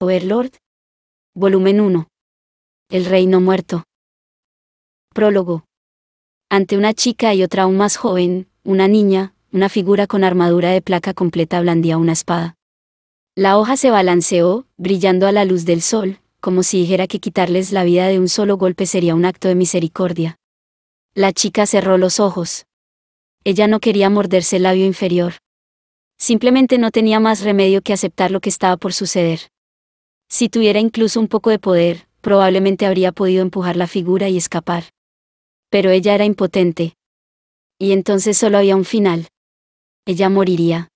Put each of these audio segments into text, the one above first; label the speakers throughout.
Speaker 1: Overlord. Volumen 1. El Reino Muerto. Prólogo. Ante una chica y otra aún más joven, una niña, una figura con armadura de placa completa blandía una espada. La hoja se balanceó, brillando a la luz del sol, como si dijera que quitarles la vida de un solo golpe sería un acto de misericordia. La chica cerró los ojos. Ella no quería morderse el labio inferior. Simplemente no tenía más remedio que aceptar lo que estaba por suceder. Si tuviera incluso un poco de poder, probablemente habría podido empujar la figura y escapar. Pero ella era impotente. Y entonces solo había un final. Ella moriría.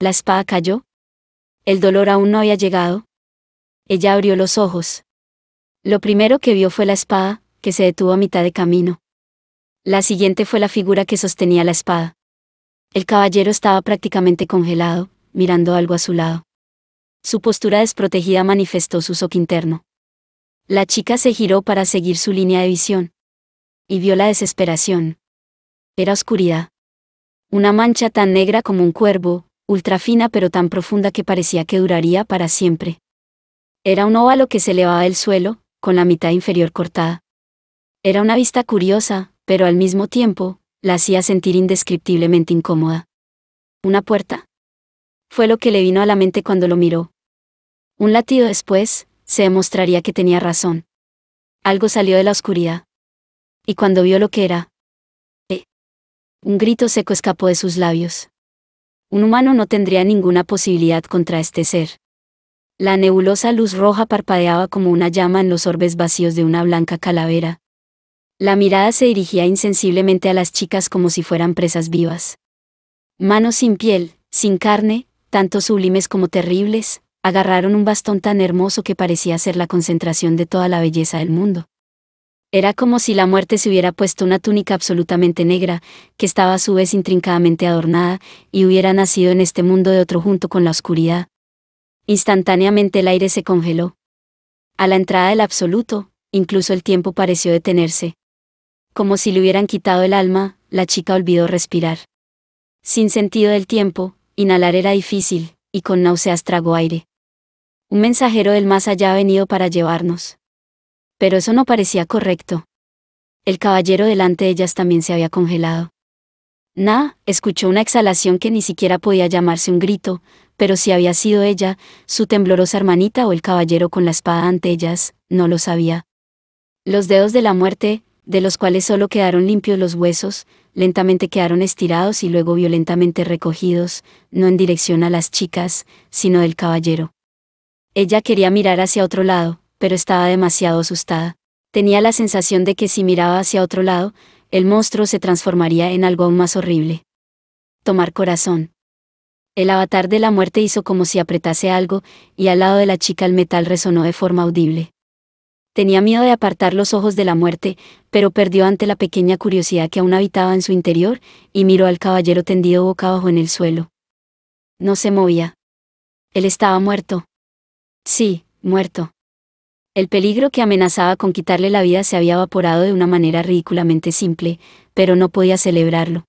Speaker 1: La espada cayó. El dolor aún no había llegado. Ella abrió los ojos. Lo primero que vio fue la espada, que se detuvo a mitad de camino. La siguiente fue la figura que sostenía la espada. El caballero estaba prácticamente congelado, mirando algo a su lado. Su postura desprotegida manifestó su soco interno. La chica se giró para seguir su línea de visión. Y vio la desesperación. Era oscuridad. Una mancha tan negra como un cuervo, ultra fina pero tan profunda que parecía que duraría para siempre. Era un óvalo que se elevaba del suelo, con la mitad inferior cortada. Era una vista curiosa, pero al mismo tiempo, la hacía sentir indescriptiblemente incómoda. ¿Una puerta? Fue lo que le vino a la mente cuando lo miró, un latido después, se demostraría que tenía razón. Algo salió de la oscuridad. Y cuando vio lo que era... Eh, un grito seco escapó de sus labios. Un humano no tendría ninguna posibilidad contra este ser. La nebulosa luz roja parpadeaba como una llama en los orbes vacíos de una blanca calavera. La mirada se dirigía insensiblemente a las chicas como si fueran presas vivas. Manos sin piel, sin carne, tanto sublimes como terribles, agarraron un bastón tan hermoso que parecía ser la concentración de toda la belleza del mundo. Era como si la muerte se hubiera puesto una túnica absolutamente negra, que estaba a su vez intrincadamente adornada, y hubiera nacido en este mundo de otro junto con la oscuridad. Instantáneamente el aire se congeló. A la entrada del absoluto, incluso el tiempo pareció detenerse. Como si le hubieran quitado el alma, la chica olvidó respirar. Sin sentido del tiempo, inhalar era difícil, y con náuseas tragó aire un mensajero del más allá ha venido para llevarnos. Pero eso no parecía correcto. El caballero delante de ellas también se había congelado. Na escuchó una exhalación que ni siquiera podía llamarse un grito, pero si había sido ella, su temblorosa hermanita o el caballero con la espada ante ellas, no lo sabía. Los dedos de la muerte, de los cuales solo quedaron limpios los huesos, lentamente quedaron estirados y luego violentamente recogidos, no en dirección a las chicas, sino del caballero. Ella quería mirar hacia otro lado, pero estaba demasiado asustada. Tenía la sensación de que si miraba hacia otro lado, el monstruo se transformaría en algo aún más horrible. Tomar corazón. El avatar de la muerte hizo como si apretase algo, y al lado de la chica el metal resonó de forma audible. Tenía miedo de apartar los ojos de la muerte, pero perdió ante la pequeña curiosidad que aún habitaba en su interior, y miró al caballero tendido boca abajo en el suelo. No se movía. Él estaba muerto. Sí, muerto. El peligro que amenazaba con quitarle la vida se había evaporado de una manera ridículamente simple, pero no podía celebrarlo.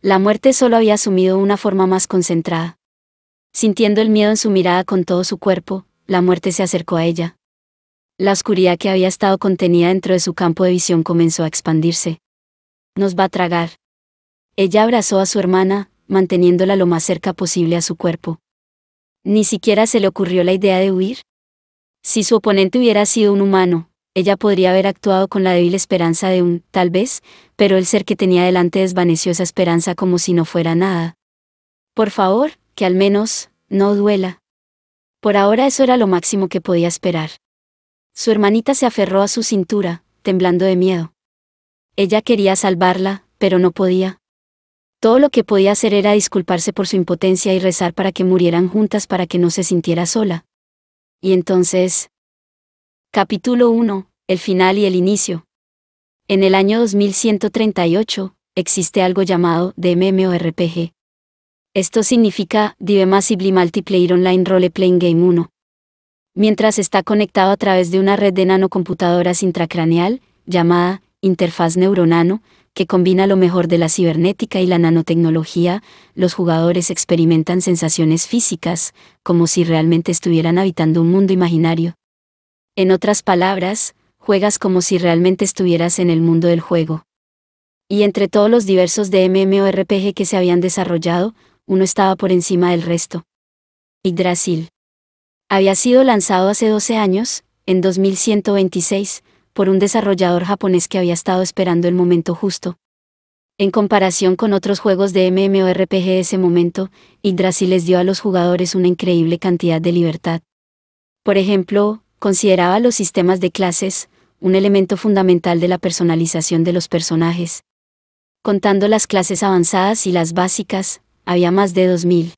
Speaker 1: La muerte solo había asumido una forma más concentrada. Sintiendo el miedo en su mirada con todo su cuerpo, la muerte se acercó a ella. La oscuridad que había estado contenida dentro de su campo de visión comenzó a expandirse. Nos va a tragar. Ella abrazó a su hermana, manteniéndola lo más cerca posible a su cuerpo. ¿Ni siquiera se le ocurrió la idea de huir? Si su oponente hubiera sido un humano, ella podría haber actuado con la débil esperanza de un, tal vez, pero el ser que tenía delante desvaneció esa esperanza como si no fuera nada. Por favor, que al menos, no duela. Por ahora eso era lo máximo que podía esperar. Su hermanita se aferró a su cintura, temblando de miedo. Ella quería salvarla, pero no podía. Todo lo que podía hacer era disculparse por su impotencia y rezar para que murieran juntas para que no se sintiera sola. Y entonces... Capítulo 1. El final y el inicio. En el año 2138, existe algo llamado DMMORPG. Esto significa Dive Massively Multiplayer Online Role Playing Game 1. Mientras está conectado a través de una red de nanocomputadoras intracraneal, llamada interfaz neuronano, que combina lo mejor de la cibernética y la nanotecnología, los jugadores experimentan sensaciones físicas, como si realmente estuvieran habitando un mundo imaginario. En otras palabras, juegas como si realmente estuvieras en el mundo del juego. Y entre todos los diversos de MMORPG que se habían desarrollado, uno estaba por encima del resto. Yggdrasil. Había sido lanzado hace 12 años, en 2126, por un desarrollador japonés que había estado esperando el momento justo. En comparación con otros juegos de MMORPG de ese momento, Yggdrasil les dio a los jugadores una increíble cantidad de libertad. Por ejemplo, consideraba los sistemas de clases, un elemento fundamental de la personalización de los personajes. Contando las clases avanzadas y las básicas, había más de 2.000.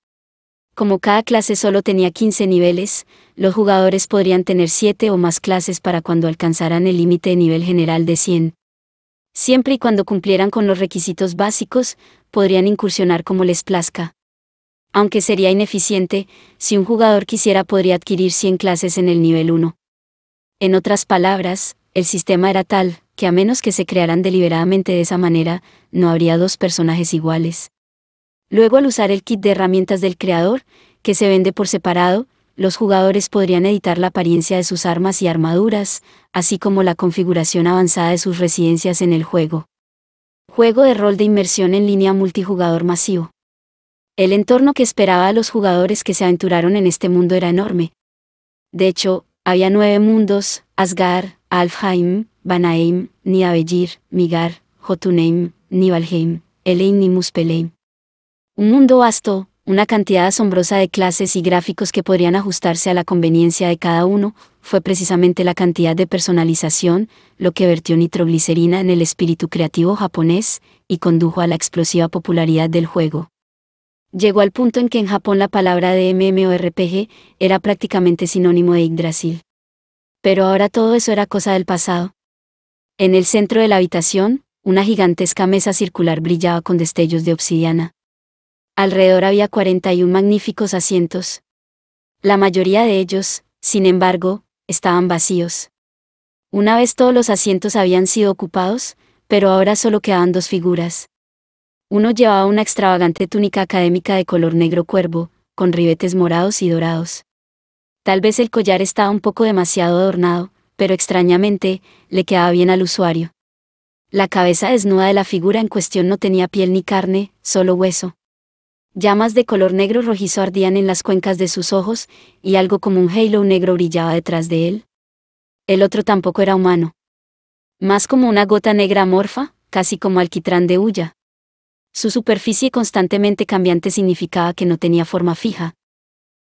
Speaker 1: Como cada clase solo tenía 15 niveles, los jugadores podrían tener 7 o más clases para cuando alcanzaran el límite de nivel general de 100. Siempre y cuando cumplieran con los requisitos básicos, podrían incursionar como les plazca. Aunque sería ineficiente, si un jugador quisiera podría adquirir 100 clases en el nivel 1. En otras palabras, el sistema era tal, que a menos que se crearan deliberadamente de esa manera, no habría dos personajes iguales. Luego al usar el kit de herramientas del creador, que se vende por separado, los jugadores podrían editar la apariencia de sus armas y armaduras, así como la configuración avanzada de sus residencias en el juego. Juego de rol de inmersión en línea multijugador masivo. El entorno que esperaba a los jugadores que se aventuraron en este mundo era enorme. De hecho, había nueve mundos, Asgard, Alfheim, Vanaheim, Nidavellir, Migar, Jotunheim, Nivalheim, Elein y Muspelheim. Un mundo vasto, una cantidad asombrosa de clases y gráficos que podrían ajustarse a la conveniencia de cada uno, fue precisamente la cantidad de personalización lo que vertió nitroglicerina en el espíritu creativo japonés y condujo a la explosiva popularidad del juego. Llegó al punto en que en Japón la palabra de MMORPG era prácticamente sinónimo de Yggdrasil. Pero ahora todo eso era cosa del pasado. En el centro de la habitación, una gigantesca mesa circular brillaba con destellos de obsidiana. Alrededor había 41 magníficos asientos. La mayoría de ellos, sin embargo, estaban vacíos. Una vez todos los asientos habían sido ocupados, pero ahora solo quedaban dos figuras. Uno llevaba una extravagante túnica académica de color negro cuervo, con ribetes morados y dorados. Tal vez el collar estaba un poco demasiado adornado, pero extrañamente, le quedaba bien al usuario. La cabeza desnuda de la figura en cuestión no tenía piel ni carne, solo hueso. Llamas de color negro rojizo ardían en las cuencas de sus ojos, y algo como un halo negro brillaba detrás de él. El otro tampoco era humano. Más como una gota negra amorfa, casi como alquitrán de huya. Su superficie constantemente cambiante significaba que no tenía forma fija.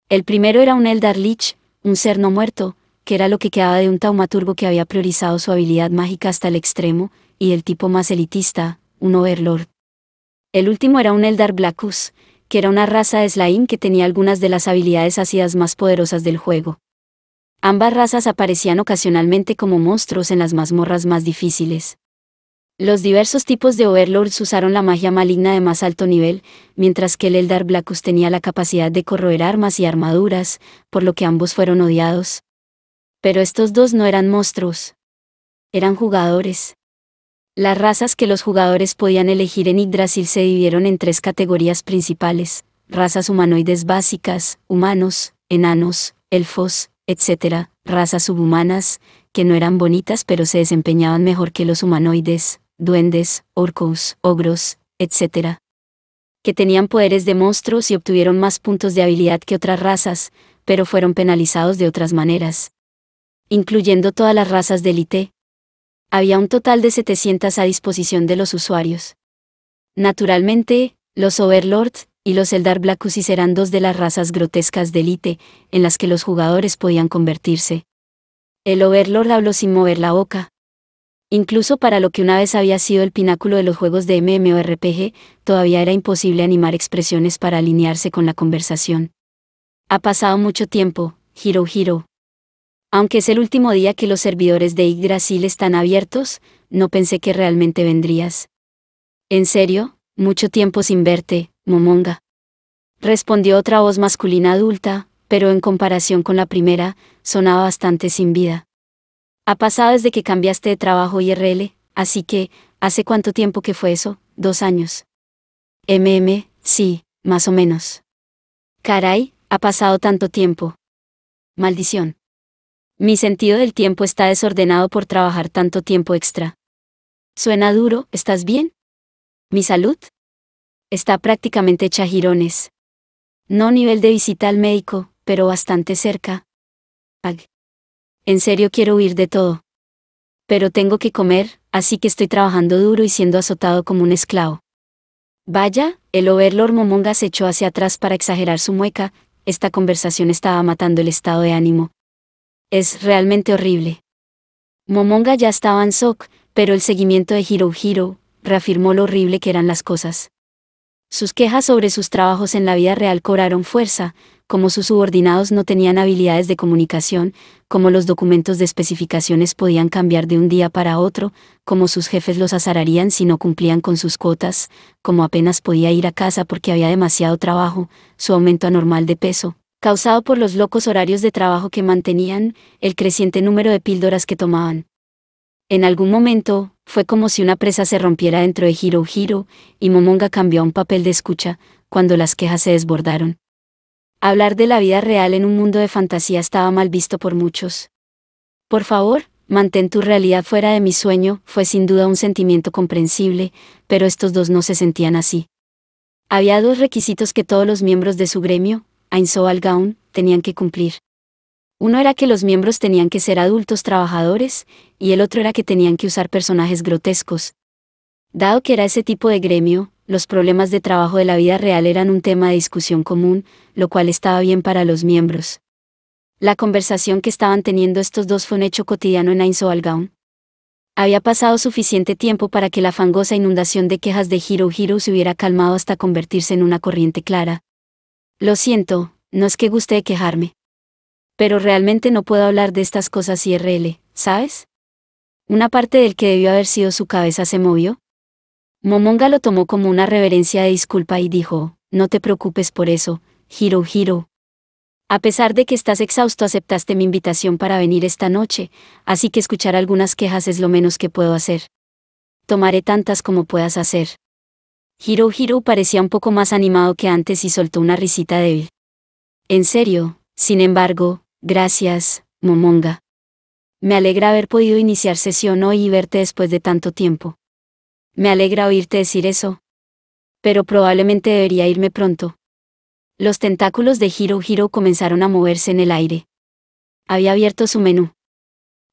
Speaker 1: El primero era un Eldar Lich, un ser no muerto, que era lo que quedaba de un taumaturgo que había priorizado su habilidad mágica hasta el extremo, y el tipo más elitista, un Overlord. El último era un Eldar Blackus, era una raza Slain que tenía algunas de las habilidades ácidas más poderosas del juego. Ambas razas aparecían ocasionalmente como monstruos en las mazmorras más difíciles. Los diversos tipos de Overlords usaron la magia maligna de más alto nivel, mientras que el Eldar Blackus tenía la capacidad de corroer armas y armaduras, por lo que ambos fueron odiados. Pero estos dos no eran monstruos. Eran jugadores. Las razas que los jugadores podían elegir en Yggdrasil se dividieron en tres categorías principales, razas humanoides básicas, humanos, enanos, elfos, etc., razas subhumanas, que no eran bonitas pero se desempeñaban mejor que los humanoides, duendes, orcos, ogros, etc., que tenían poderes de monstruos y obtuvieron más puntos de habilidad que otras razas, pero fueron penalizados de otras maneras. Incluyendo todas las razas de élite, había un total de 700 a disposición de los usuarios. Naturalmente, los Overlords y los Eldar Blackusis eran dos de las razas grotescas de Elite, en las que los jugadores podían convertirse. El Overlord habló sin mover la boca. Incluso para lo que una vez había sido el pináculo de los juegos de MMORPG, todavía era imposible animar expresiones para alinearse con la conversación. Ha pasado mucho tiempo, Hiro Hiro. Aunque es el último día que los servidores de Yggdrasil están abiertos, no pensé que realmente vendrías. En serio, mucho tiempo sin verte, Momonga. Respondió otra voz masculina adulta, pero en comparación con la primera, sonaba bastante sin vida. Ha pasado desde que cambiaste de trabajo IRL, así que, ¿hace cuánto tiempo que fue eso? Dos años. MM, sí, más o menos. Caray, ha pasado tanto tiempo. Maldición. Mi sentido del tiempo está desordenado por trabajar tanto tiempo extra. Suena duro, ¿estás bien? ¿Mi salud? Está prácticamente hecha jirones. No nivel de visita al médico, pero bastante cerca. Ag. En serio quiero huir de todo. Pero tengo que comer, así que estoy trabajando duro y siendo azotado como un esclavo. Vaya, el overlord Momonga se echó hacia atrás para exagerar su mueca, esta conversación estaba matando el estado de ánimo, es realmente horrible. Momonga ya estaba en shock, pero el seguimiento de Hiro reafirmó lo horrible que eran las cosas. Sus quejas sobre sus trabajos en la vida real cobraron fuerza, como sus subordinados no tenían habilidades de comunicación, como los documentos de especificaciones podían cambiar de un día para otro, como sus jefes los azararían si no cumplían con sus cuotas, como apenas podía ir a casa porque había demasiado trabajo, su aumento anormal de peso, causado por los locos horarios de trabajo que mantenían, el creciente número de píldoras que tomaban. En algún momento, fue como si una presa se rompiera dentro de Giro Giro, y Momonga cambió a un papel de escucha, cuando las quejas se desbordaron. Hablar de la vida real en un mundo de fantasía estaba mal visto por muchos. Por favor, mantén tu realidad fuera de mi sueño, fue sin duda un sentimiento comprensible, pero estos dos no se sentían así. Había dos requisitos que todos los miembros de su gremio, Ainsoal tenían que cumplir. Uno era que los miembros tenían que ser adultos trabajadores, y el otro era que tenían que usar personajes grotescos. Dado que era ese tipo de gremio, los problemas de trabajo de la vida real eran un tema de discusión común, lo cual estaba bien para los miembros. La conversación que estaban teniendo estos dos fue un hecho cotidiano en Gaun. Había pasado suficiente tiempo para que la fangosa inundación de quejas de Hiro Hiro se hubiera calmado hasta convertirse en una corriente clara, lo siento, no es que guste quejarme. Pero realmente no puedo hablar de estas cosas IRL, ¿sabes? Una parte del que debió haber sido su cabeza se movió. Momonga lo tomó como una reverencia de disculpa y dijo, no te preocupes por eso, Hiro Hiro. A pesar de que estás exhausto aceptaste mi invitación para venir esta noche, así que escuchar algunas quejas es lo menos que puedo hacer. Tomaré tantas como puedas hacer. Hirohiro parecía un poco más animado que antes y soltó una risita débil. En serio, sin embargo, gracias, Momonga. Me alegra haber podido iniciar sesión hoy y verte después de tanto tiempo. Me alegra oírte decir eso. Pero probablemente debería irme pronto. Los tentáculos de Hirohiro comenzaron a moverse en el aire. Había abierto su menú.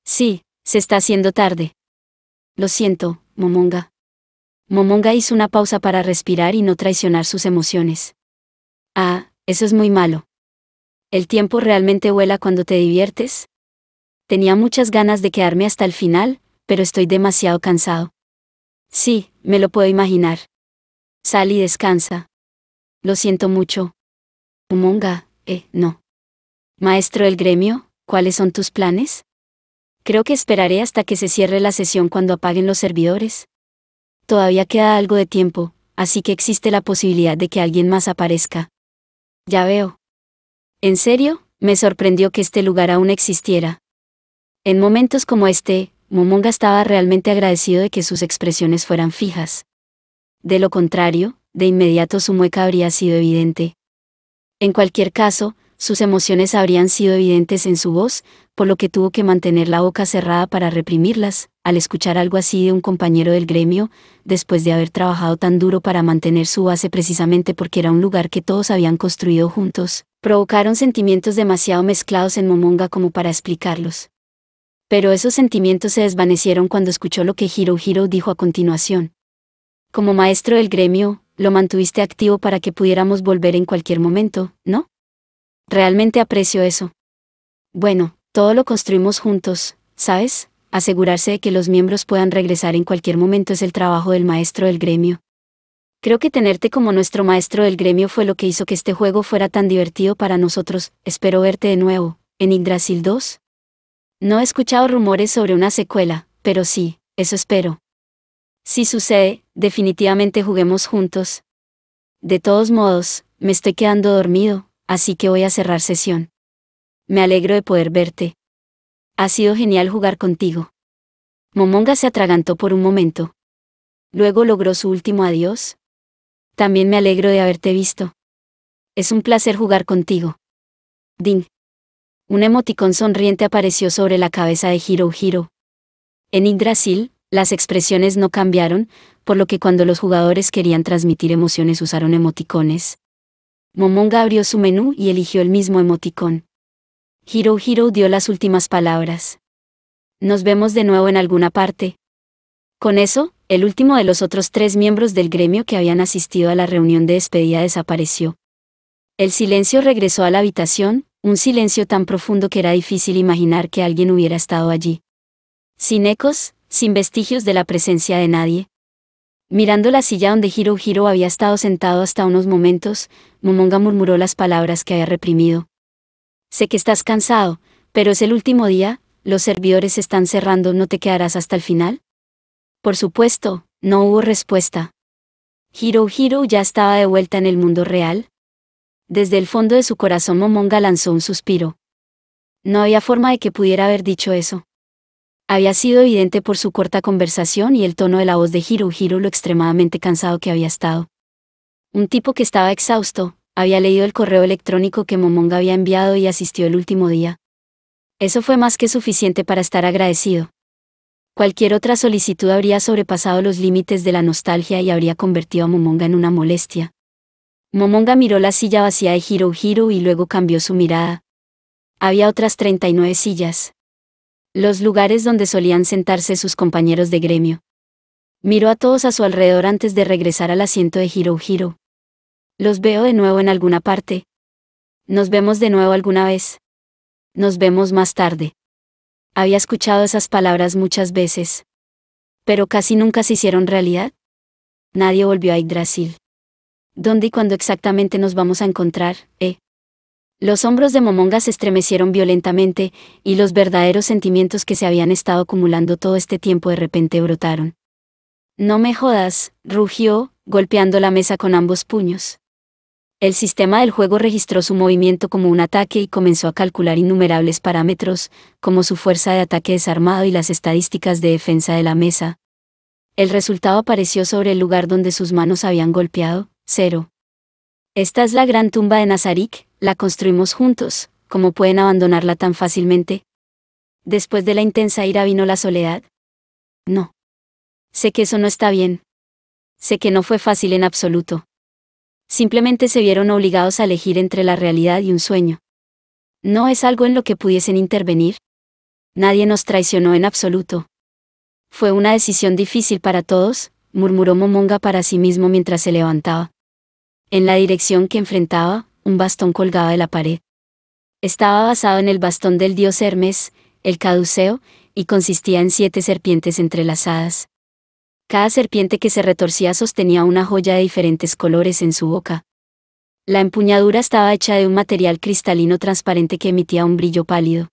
Speaker 1: Sí, se está haciendo tarde. Lo siento, Momonga. Momonga hizo una pausa para respirar y no traicionar sus emociones. Ah, eso es muy malo. ¿El tiempo realmente vuela cuando te diviertes? Tenía muchas ganas de quedarme hasta el final, pero estoy demasiado cansado. Sí, me lo puedo imaginar. Sal y descansa. Lo siento mucho. Momonga, eh, no. Maestro del gremio, ¿cuáles son tus planes? Creo que esperaré hasta que se cierre la sesión cuando apaguen los servidores. Todavía queda algo de tiempo, así que existe la posibilidad de que alguien más aparezca. Ya veo. ¿En serio? Me sorprendió que este lugar aún existiera. En momentos como este, Momonga estaba realmente agradecido de que sus expresiones fueran fijas. De lo contrario, de inmediato su mueca habría sido evidente. En cualquier caso, sus emociones habrían sido evidentes en su voz, por lo que tuvo que mantener la boca cerrada para reprimirlas, al escuchar algo así de un compañero del gremio, después de haber trabajado tan duro para mantener su base precisamente porque era un lugar que todos habían construido juntos, provocaron sentimientos demasiado mezclados en Momonga como para explicarlos. Pero esos sentimientos se desvanecieron cuando escuchó lo que Hirohiro dijo a continuación. Como maestro del gremio, lo mantuviste activo para que pudiéramos volver en cualquier momento, ¿no? Realmente aprecio eso. Bueno, todo lo construimos juntos, ¿sabes? Asegurarse de que los miembros puedan regresar en cualquier momento es el trabajo del maestro del gremio. Creo que tenerte como nuestro maestro del gremio fue lo que hizo que este juego fuera tan divertido para nosotros. Espero verte de nuevo, en Yggdrasil 2. No he escuchado rumores sobre una secuela, pero sí, eso espero. Si sucede, definitivamente juguemos juntos. De todos modos, me estoy quedando dormido, así que voy a cerrar sesión. Me alegro de poder verte. Ha sido genial jugar contigo. Momonga se atragantó por un momento. Luego logró su último adiós. También me alegro de haberte visto. Es un placer jugar contigo. Ding. Un emoticón sonriente apareció sobre la cabeza de Hiro En Yggdrasil, las expresiones no cambiaron, por lo que cuando los jugadores querían transmitir emociones usaron emoticones, Momonga abrió su menú y eligió el mismo emoticón. Hiro dio las últimas palabras. Nos vemos de nuevo en alguna parte. Con eso, el último de los otros tres miembros del gremio que habían asistido a la reunión de despedida desapareció. El silencio regresó a la habitación, un silencio tan profundo que era difícil imaginar que alguien hubiera estado allí. Sin ecos, sin vestigios de la presencia de nadie. Mirando la silla donde Hirohiro había estado sentado hasta unos momentos, Momonga murmuró las palabras que había reprimido. Sé que estás cansado, pero es el último día, los servidores están cerrando, ¿no te quedarás hasta el final? Por supuesto, no hubo respuesta. Hirohiro ya estaba de vuelta en el mundo real. Desde el fondo de su corazón Momonga lanzó un suspiro. No había forma de que pudiera haber dicho eso. Había sido evidente por su corta conversación y el tono de la voz de Hirohiro lo extremadamente cansado que había estado. Un tipo que estaba exhausto, había leído el correo electrónico que Momonga había enviado y asistió el último día. Eso fue más que suficiente para estar agradecido. Cualquier otra solicitud habría sobrepasado los límites de la nostalgia y habría convertido a Momonga en una molestia. Momonga miró la silla vacía de Hirohiro y luego cambió su mirada. Había otras 39 sillas, los lugares donde solían sentarse sus compañeros de gremio. Miró a todos a su alrededor antes de regresar al asiento de Hirohiro. Los veo de nuevo en alguna parte. Nos vemos de nuevo alguna vez. Nos vemos más tarde. Había escuchado esas palabras muchas veces. Pero casi nunca se hicieron realidad. Nadie volvió a Yggdrasil. ¿Dónde y cuándo exactamente nos vamos a encontrar, eh? Los hombros de Momonga se estremecieron violentamente, y los verdaderos sentimientos que se habían estado acumulando todo este tiempo de repente brotaron. No me jodas, rugió, golpeando la mesa con ambos puños. El sistema del juego registró su movimiento como un ataque y comenzó a calcular innumerables parámetros, como su fuerza de ataque desarmado y las estadísticas de defensa de la mesa. El resultado apareció sobre el lugar donde sus manos habían golpeado, cero. Esta es la gran tumba de Nazarick, la construimos juntos, ¿cómo pueden abandonarla tan fácilmente? Después de la intensa ira vino la soledad. No. Sé que eso no está bien. Sé que no fue fácil en absoluto. Simplemente se vieron obligados a elegir entre la realidad y un sueño. No es algo en lo que pudiesen intervenir. Nadie nos traicionó en absoluto. Fue una decisión difícil para todos, murmuró Momonga para sí mismo mientras se levantaba. En la dirección que enfrentaba, un bastón colgado de la pared. Estaba basado en el bastón del dios Hermes, el caduceo, y consistía en siete serpientes entrelazadas. Cada serpiente que se retorcía sostenía una joya de diferentes colores en su boca. La empuñadura estaba hecha de un material cristalino transparente que emitía un brillo pálido.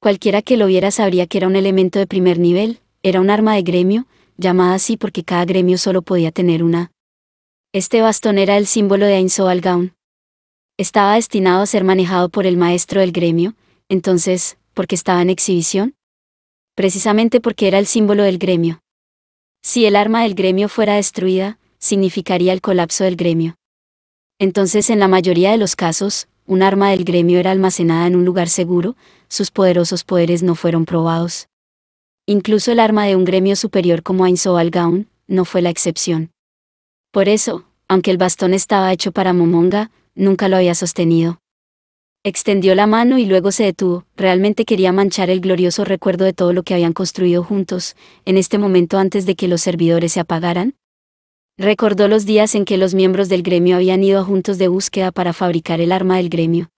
Speaker 1: Cualquiera que lo viera sabría que era un elemento de primer nivel, era un arma de gremio, llamada así porque cada gremio solo podía tener una. Este bastón era el símbolo de Ainso estaba destinado a ser manejado por el maestro del gremio, entonces, ¿por qué estaba en exhibición? Precisamente porque era el símbolo del gremio. Si el arma del gremio fuera destruida, significaría el colapso del gremio. Entonces, en la mayoría de los casos, un arma del gremio era almacenada en un lugar seguro, sus poderosos poderes no fueron probados. Incluso el arma de un gremio superior como al Gaun no fue la excepción. Por eso, aunque el bastón estaba hecho para Momonga, nunca lo había sostenido. Extendió la mano y luego se detuvo, realmente quería manchar el glorioso recuerdo de todo lo que habían construido juntos, en este momento antes de que los servidores se apagaran. Recordó los días en que los miembros del gremio habían ido juntos de búsqueda para fabricar el arma del gremio.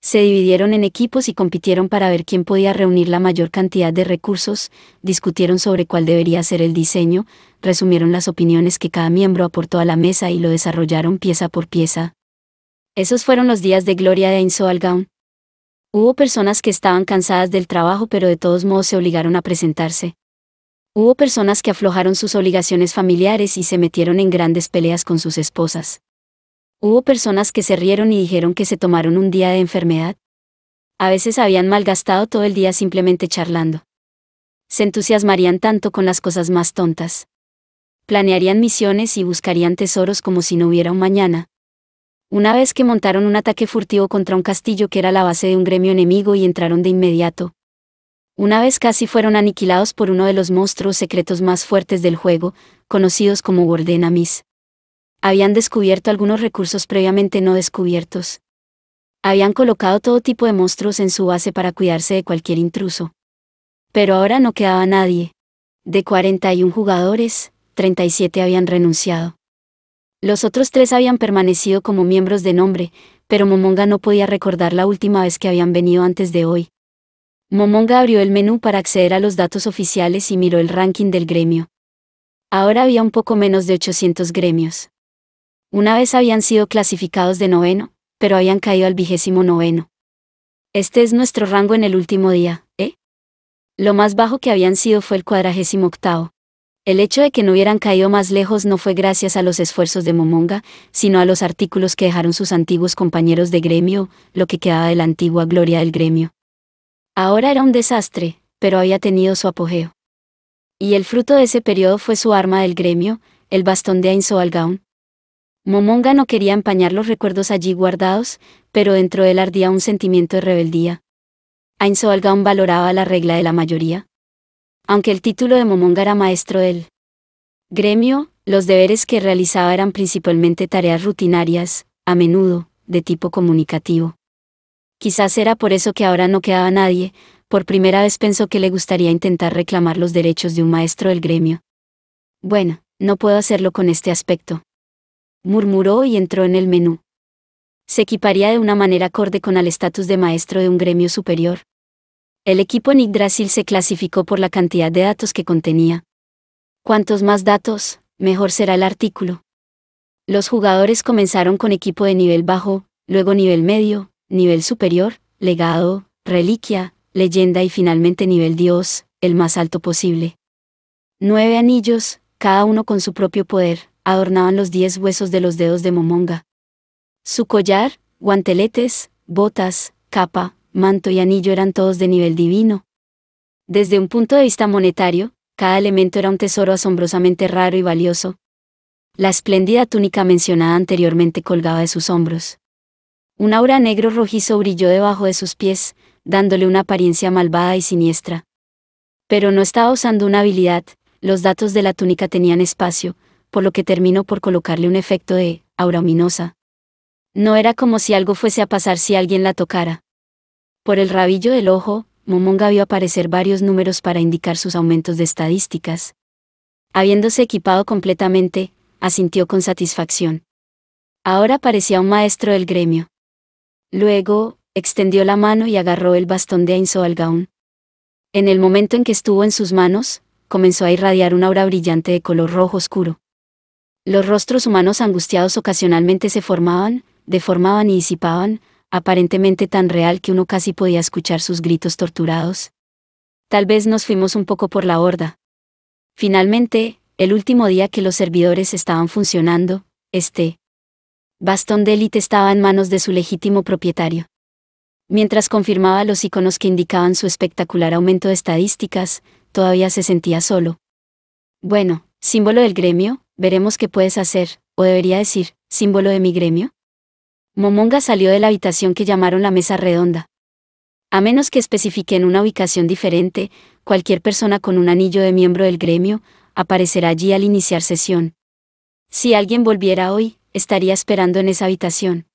Speaker 1: Se dividieron en equipos y compitieron para ver quién podía reunir la mayor cantidad de recursos, discutieron sobre cuál debería ser el diseño, resumieron las opiniones que cada miembro aportó a la mesa y lo desarrollaron pieza por pieza, esos fueron los días de gloria de Insoalgaon. Hubo personas que estaban cansadas del trabajo pero de todos modos se obligaron a presentarse. Hubo personas que aflojaron sus obligaciones familiares y se metieron en grandes peleas con sus esposas. Hubo personas que se rieron y dijeron que se tomaron un día de enfermedad. A veces habían malgastado todo el día simplemente charlando. Se entusiasmarían tanto con las cosas más tontas. Planearían misiones y buscarían tesoros como si no hubiera un mañana, una vez que montaron un ataque furtivo contra un castillo que era la base de un gremio enemigo y entraron de inmediato. Una vez casi fueron aniquilados por uno de los monstruos secretos más fuertes del juego, conocidos como Gordenamis. Habían descubierto algunos recursos previamente no descubiertos. Habían colocado todo tipo de monstruos en su base para cuidarse de cualquier intruso. Pero ahora no quedaba nadie. De 41 jugadores, 37 habían renunciado. Los otros tres habían permanecido como miembros de nombre, pero Momonga no podía recordar la última vez que habían venido antes de hoy. Momonga abrió el menú para acceder a los datos oficiales y miró el ranking del gremio. Ahora había un poco menos de 800 gremios. Una vez habían sido clasificados de noveno, pero habían caído al vigésimo noveno. Este es nuestro rango en el último día, ¿eh? Lo más bajo que habían sido fue el cuadragésimo octavo. El hecho de que no hubieran caído más lejos no fue gracias a los esfuerzos de Momonga, sino a los artículos que dejaron sus antiguos compañeros de gremio, lo que quedaba de la antigua gloria del gremio. Ahora era un desastre, pero había tenido su apogeo. Y el fruto de ese periodo fue su arma del gremio, el bastón de Ainso Momonga no quería empañar los recuerdos allí guardados, pero dentro de él ardía un sentimiento de rebeldía. Ainso valoraba la regla de la mayoría, aunque el título de Momonga era maestro del gremio, los deberes que realizaba eran principalmente tareas rutinarias, a menudo, de tipo comunicativo. Quizás era por eso que ahora no quedaba nadie, por primera vez pensó que le gustaría intentar reclamar los derechos de un maestro del gremio. Bueno, no puedo hacerlo con este aspecto. Murmuró y entró en el menú. Se equiparía de una manera acorde con el estatus de maestro de un gremio superior. El equipo Nick Yggdrasil se clasificó por la cantidad de datos que contenía. Cuantos más datos, mejor será el artículo. Los jugadores comenzaron con equipo de nivel bajo, luego nivel medio, nivel superior, legado, reliquia, leyenda y finalmente nivel dios, el más alto posible. Nueve anillos, cada uno con su propio poder, adornaban los diez huesos de los dedos de Momonga. Su collar, guanteletes, botas, capa, manto y anillo eran todos de nivel divino. Desde un punto de vista monetario, cada elemento era un tesoro asombrosamente raro y valioso. La espléndida túnica mencionada anteriormente colgaba de sus hombros. Un aura negro rojizo brilló debajo de sus pies, dándole una apariencia malvada y siniestra. Pero no estaba usando una habilidad, los datos de la túnica tenían espacio, por lo que terminó por colocarle un efecto de aura ominosa. No era como si algo fuese a pasar si alguien la tocara. Por el rabillo del ojo, Momonga vio aparecer varios números para indicar sus aumentos de estadísticas. Habiéndose equipado completamente, asintió con satisfacción. Ahora parecía un maestro del gremio. Luego, extendió la mano y agarró el bastón de Ainzo Algaún. En el momento en que estuvo en sus manos, comenzó a irradiar una aura brillante de color rojo oscuro. Los rostros humanos angustiados ocasionalmente se formaban, deformaban y disipaban, aparentemente tan real que uno casi podía escuchar sus gritos torturados. Tal vez nos fuimos un poco por la horda. Finalmente, el último día que los servidores estaban funcionando, este bastón de élite estaba en manos de su legítimo propietario. Mientras confirmaba los iconos que indicaban su espectacular aumento de estadísticas, todavía se sentía solo. Bueno, símbolo del gremio, veremos qué puedes hacer, o debería decir, símbolo de mi gremio. Momonga salió de la habitación que llamaron la mesa redonda. A menos que especifique en una ubicación diferente, cualquier persona con un anillo de miembro del gremio aparecerá allí al iniciar sesión. Si alguien volviera hoy, estaría esperando en esa habitación.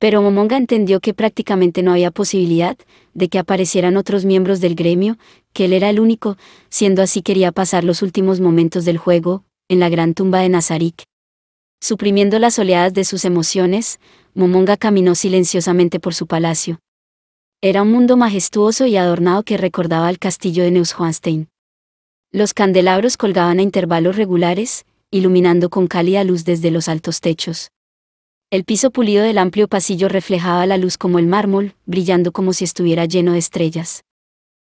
Speaker 1: Pero Momonga entendió que prácticamente no había posibilidad de que aparecieran otros miembros del gremio, que él era el único, siendo así quería pasar los últimos momentos del juego, en la gran tumba de Nazarick. Suprimiendo las oleadas de sus emociones, Momonga caminó silenciosamente por su palacio. Era un mundo majestuoso y adornado que recordaba al castillo de Neuschwanstein. Los candelabros colgaban a intervalos regulares, iluminando con cálida luz desde los altos techos. El piso pulido del amplio pasillo reflejaba la luz como el mármol, brillando como si estuviera lleno de estrellas.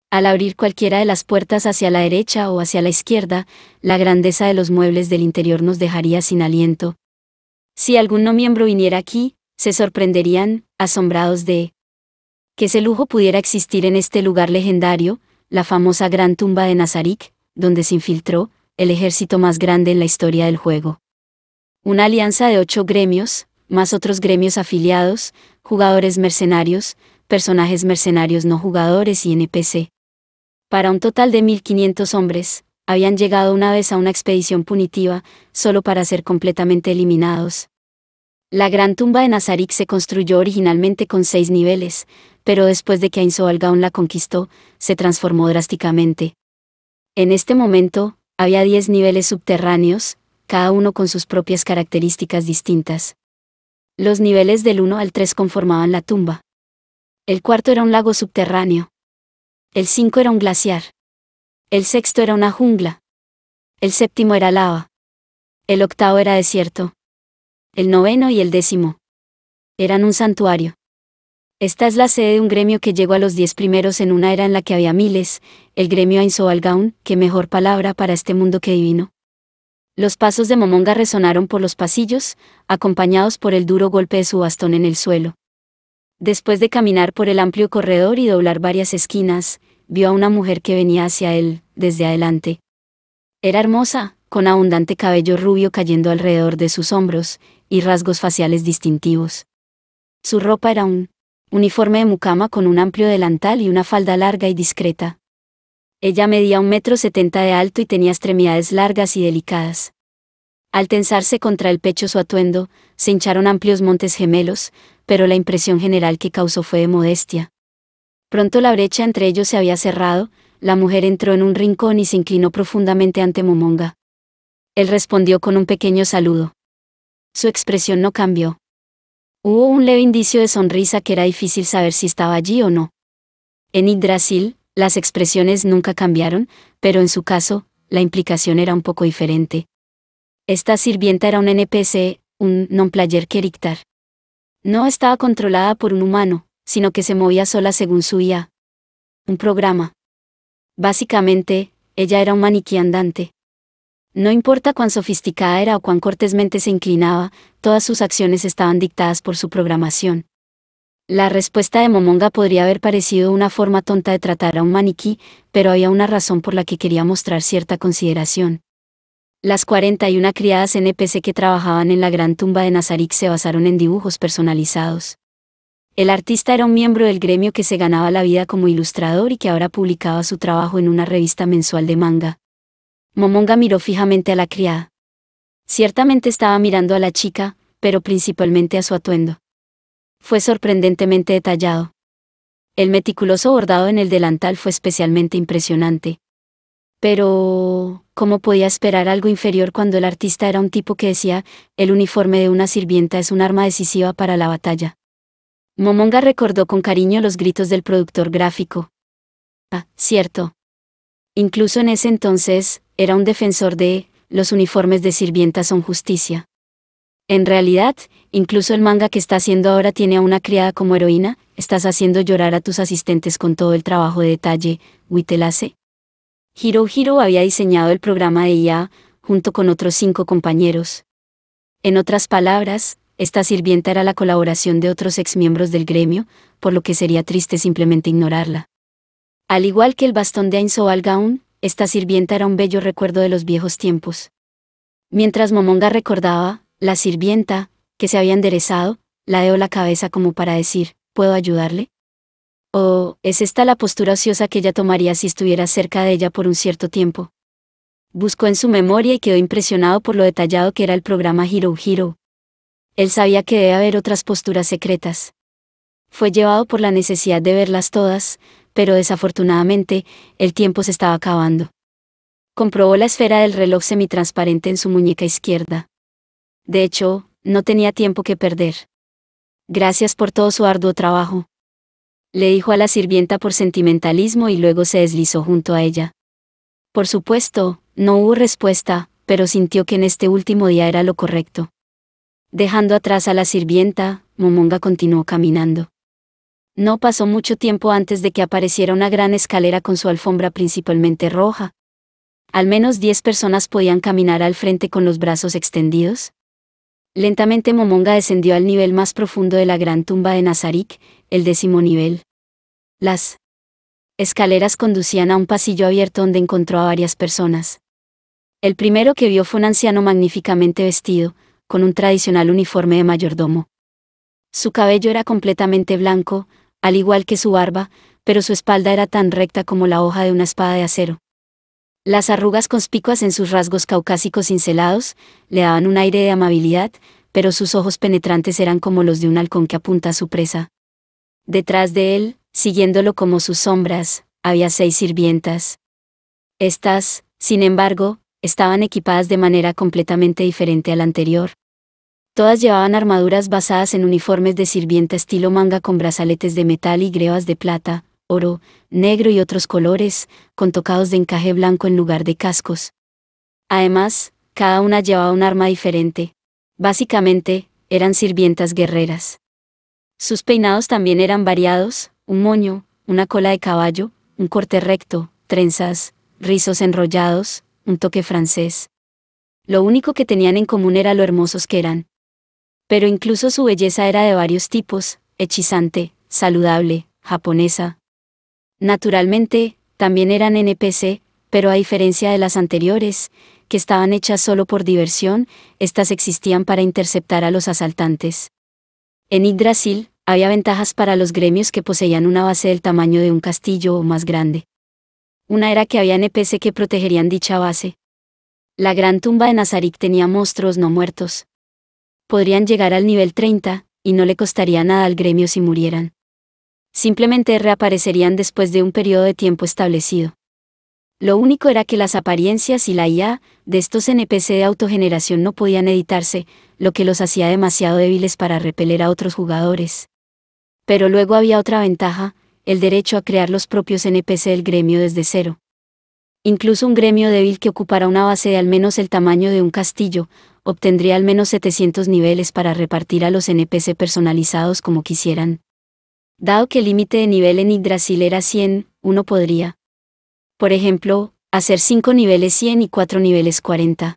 Speaker 1: Al abrir cualquiera de las puertas hacia la derecha o hacia la izquierda, la grandeza de los muebles del interior nos dejaría sin aliento. Si algún no miembro viniera aquí, se sorprenderían, asombrados de que ese lujo pudiera existir en este lugar legendario, la famosa gran tumba de Nazarick, donde se infiltró el ejército más grande en la historia del juego. Una alianza de ocho gremios, más otros gremios afiliados, jugadores mercenarios, personajes mercenarios no jugadores y NPC. Para un total de 1.500 hombres, habían llegado una vez a una expedición punitiva, solo para ser completamente eliminados. La gran tumba de Nazarick se construyó originalmente con seis niveles, pero después de que Ainzo Algaon la conquistó, se transformó drásticamente. En este momento, había diez niveles subterráneos, cada uno con sus propias características distintas. Los niveles del 1 al 3 conformaban la tumba. El cuarto era un lago subterráneo, el 5 era un glaciar. El sexto era una jungla. El séptimo era lava. El octavo era desierto. El noveno y el décimo. Eran un santuario. Esta es la sede de un gremio que llegó a los diez primeros en una era en la que había miles, el gremio Ainsobalgaun, que mejor palabra para este mundo que divino. Los pasos de Momonga resonaron por los pasillos, acompañados por el duro golpe de su bastón en el suelo. Después de caminar por el amplio corredor y doblar varias esquinas, vio a una mujer que venía hacia él, desde adelante. Era hermosa, con abundante cabello rubio cayendo alrededor de sus hombros, y rasgos faciales distintivos. Su ropa era un uniforme de mucama con un amplio delantal y una falda larga y discreta. Ella medía un metro setenta de alto y tenía extremidades largas y delicadas. Al tensarse contra el pecho su atuendo, se hincharon amplios montes gemelos, pero la impresión general que causó fue de modestia. Pronto la brecha entre ellos se había cerrado, la mujer entró en un rincón y se inclinó profundamente ante Momonga. Él respondió con un pequeño saludo. Su expresión no cambió. Hubo un leve indicio de sonrisa que era difícil saber si estaba allí o no. En Yggdrasil, las expresiones nunca cambiaron, pero en su caso, la implicación era un poco diferente. Esta sirvienta era un NPC, un non-player character. No estaba controlada por un humano, sino que se movía sola según su IA. Un programa. Básicamente, ella era un maniquí andante. No importa cuán sofisticada era o cuán cortésmente se inclinaba, todas sus acciones estaban dictadas por su programación. La respuesta de Momonga podría haber parecido una forma tonta de tratar a un maniquí, pero había una razón por la que quería mostrar cierta consideración. Las 41 criadas NPC que trabajaban en la gran tumba de Nazarick se basaron en dibujos personalizados. El artista era un miembro del gremio que se ganaba la vida como ilustrador y que ahora publicaba su trabajo en una revista mensual de manga. Momonga miró fijamente a la criada. Ciertamente estaba mirando a la chica, pero principalmente a su atuendo. Fue sorprendentemente detallado. El meticuloso bordado en el delantal fue especialmente impresionante, pero, ¿cómo podía esperar algo inferior cuando el artista era un tipo que decía, el uniforme de una sirvienta es un arma decisiva para la batalla? Momonga recordó con cariño los gritos del productor gráfico. Ah, cierto. Incluso en ese entonces, era un defensor de, los uniformes de sirvienta son justicia. En realidad, incluso el manga que está haciendo ahora tiene a una criada como heroína, estás haciendo llorar a tus asistentes con todo el trabajo de detalle, Witelase. Hirohiro había diseñado el programa de IA, junto con otros cinco compañeros. En otras palabras, esta sirvienta era la colaboración de otros exmiembros del gremio, por lo que sería triste simplemente ignorarla. Al igual que el bastón de Ainsoal Gaun, esta sirvienta era un bello recuerdo de los viejos tiempos. Mientras Momonga recordaba, la sirvienta, que se había enderezado, ladeó la cabeza como para decir, ¿puedo ayudarle? es esta la postura ociosa que ella tomaría si estuviera cerca de ella por un cierto tiempo? Buscó en su memoria y quedó impresionado por lo detallado que era el programa Hero Hero. Él sabía que debe haber otras posturas secretas. Fue llevado por la necesidad de verlas todas, pero desafortunadamente, el tiempo se estaba acabando. Comprobó la esfera del reloj semitransparente en su muñeca izquierda. De hecho, no tenía tiempo que perder. Gracias por todo su arduo trabajo, le dijo a la sirvienta por sentimentalismo y luego se deslizó junto a ella. Por supuesto, no hubo respuesta, pero sintió que en este último día era lo correcto. Dejando atrás a la sirvienta, Momonga continuó caminando. No pasó mucho tiempo antes de que apareciera una gran escalera con su alfombra principalmente roja. Al menos diez personas podían caminar al frente con los brazos extendidos. Lentamente Momonga descendió al nivel más profundo de la gran tumba de Nazarick el décimo nivel. Las escaleras conducían a un pasillo abierto donde encontró a varias personas. El primero que vio fue un anciano magníficamente vestido, con un tradicional uniforme de mayordomo. Su cabello era completamente blanco, al igual que su barba, pero su espalda era tan recta como la hoja de una espada de acero. Las arrugas conspicuas en sus rasgos caucásicos cincelados le daban un aire de amabilidad, pero sus ojos penetrantes eran como los de un halcón que apunta a su presa. Detrás de él, siguiéndolo como sus sombras, había seis sirvientas. Estas, sin embargo, estaban equipadas de manera completamente diferente a la anterior. Todas llevaban armaduras basadas en uniformes de sirvienta estilo manga con brazaletes de metal y grebas de plata, oro, negro y otros colores, con tocados de encaje blanco en lugar de cascos. Además, cada una llevaba un arma diferente. Básicamente, eran sirvientas guerreras. Sus peinados también eran variados, un moño, una cola de caballo, un corte recto, trenzas, rizos enrollados, un toque francés. Lo único que tenían en común era lo hermosos que eran. Pero incluso su belleza era de varios tipos, hechizante, saludable, japonesa. Naturalmente, también eran NPC, pero a diferencia de las anteriores, que estaban hechas solo por diversión, estas existían para interceptar a los asaltantes. En Yggdrasil, había ventajas para los gremios que poseían una base del tamaño de un castillo o más grande. Una era que había NPC que protegerían dicha base. La gran tumba de Nazarick tenía monstruos no muertos. Podrían llegar al nivel 30, y no le costaría nada al gremio si murieran. Simplemente reaparecerían después de un periodo de tiempo establecido. Lo único era que las apariencias y la IA de estos NPC de autogeneración no podían editarse, lo que los hacía demasiado débiles para repeler a otros jugadores. Pero luego había otra ventaja, el derecho a crear los propios NPC del gremio desde cero. Incluso un gremio débil que ocupara una base de al menos el tamaño de un castillo, obtendría al menos 700 niveles para repartir a los NPC personalizados como quisieran. Dado que el límite de nivel en Yggdrasil era 100, uno podría, por ejemplo, hacer 5 niveles 100 y 4 niveles 40.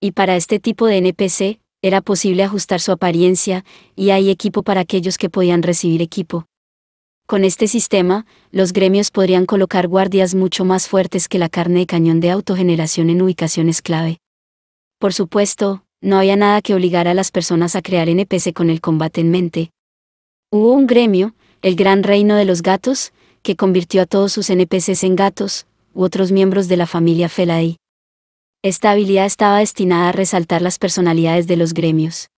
Speaker 1: Y para este tipo de NPC, era posible ajustar su apariencia, y hay equipo para aquellos que podían recibir equipo. Con este sistema, los gremios podrían colocar guardias mucho más fuertes que la carne de cañón de autogeneración en ubicaciones clave. Por supuesto, no había nada que obligara a las personas a crear NPC con el combate en mente. Hubo un gremio, el Gran Reino de los Gatos, que convirtió a todos sus NPCs en gatos, u otros miembros de la familia Felay. Esta habilidad estaba destinada a resaltar las personalidades de los gremios.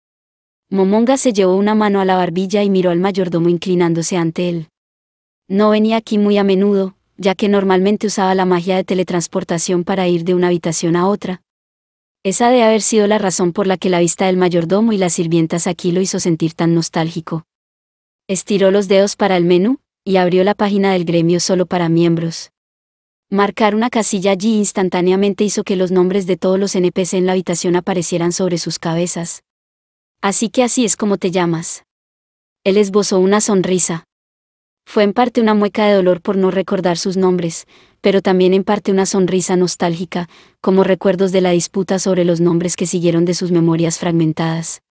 Speaker 1: Momonga se llevó una mano a la barbilla y miró al mayordomo inclinándose ante él. No venía aquí muy a menudo, ya que normalmente usaba la magia de teletransportación para ir de una habitación a otra. Esa debe haber sido la razón por la que la vista del mayordomo y las sirvientas aquí lo hizo sentir tan nostálgico. Estiró los dedos para el menú, y abrió la página del gremio solo para miembros. Marcar una casilla allí instantáneamente hizo que los nombres de todos los NPC en la habitación aparecieran sobre sus cabezas. Así que así es como te llamas. Él esbozó una sonrisa. Fue en parte una mueca de dolor por no recordar sus nombres, pero también en parte una sonrisa nostálgica, como recuerdos de la disputa sobre los nombres que siguieron de sus memorias fragmentadas.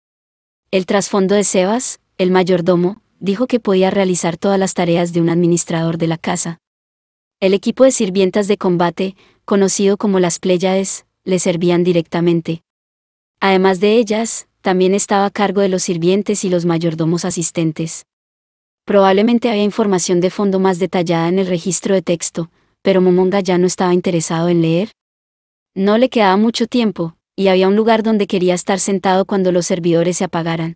Speaker 1: El trasfondo de Sebas, el mayordomo, dijo que podía realizar todas las tareas de un administrador de la casa. El equipo de sirvientas de combate, conocido como las Pléyades, le servían directamente. Además de ellas, también estaba a cargo de los sirvientes y los mayordomos asistentes. Probablemente había información de fondo más detallada en el registro de texto, pero Momonga ya no estaba interesado en leer. No le quedaba mucho tiempo, y había un lugar donde quería estar sentado cuando los servidores se apagaran.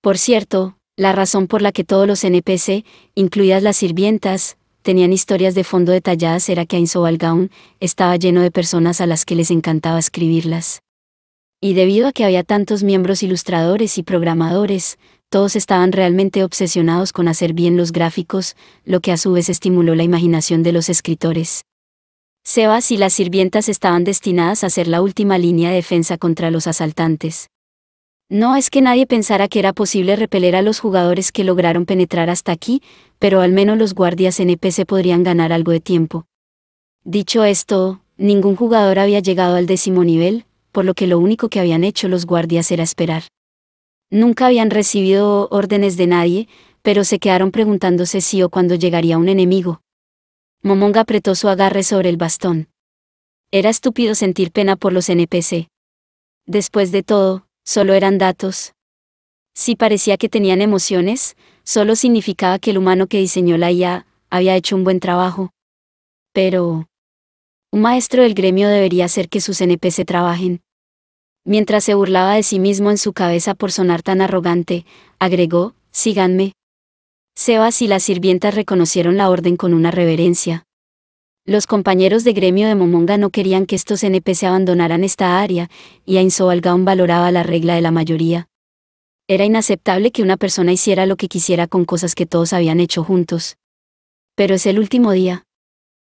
Speaker 1: Por cierto, la razón por la que todos los NPC, incluidas las sirvientas, tenían historias de fondo detalladas era que Ooal Gaun estaba lleno de personas a las que les encantaba escribirlas. Y debido a que había tantos miembros ilustradores y programadores, todos estaban realmente obsesionados con hacer bien los gráficos, lo que a su vez estimuló la imaginación de los escritores. Sebas y las sirvientas estaban destinadas a ser la última línea de defensa contra los asaltantes. No es que nadie pensara que era posible repeler a los jugadores que lograron penetrar hasta aquí, pero al menos los guardias NPC podrían ganar algo de tiempo. Dicho esto, ningún jugador había llegado al décimo nivel, por lo que lo único que habían hecho los guardias era esperar. Nunca habían recibido órdenes de nadie, pero se quedaron preguntándose si o cuándo llegaría un enemigo. Momonga apretó su agarre sobre el bastón. Era estúpido sentir pena por los NPC. Después de todo, solo eran datos. Si parecía que tenían emociones, solo significaba que el humano que diseñó la IA había hecho un buen trabajo. Pero... Un maestro del gremio debería hacer que sus NPC trabajen. Mientras se burlaba de sí mismo en su cabeza por sonar tan arrogante, agregó, síganme. Sebas y las sirvientas reconocieron la orden con una reverencia. Los compañeros de gremio de Momonga no querían que estos se abandonaran esta área, y Ainso Algaón valoraba la regla de la mayoría. Era inaceptable que una persona hiciera lo que quisiera con cosas que todos habían hecho juntos. Pero es el último día.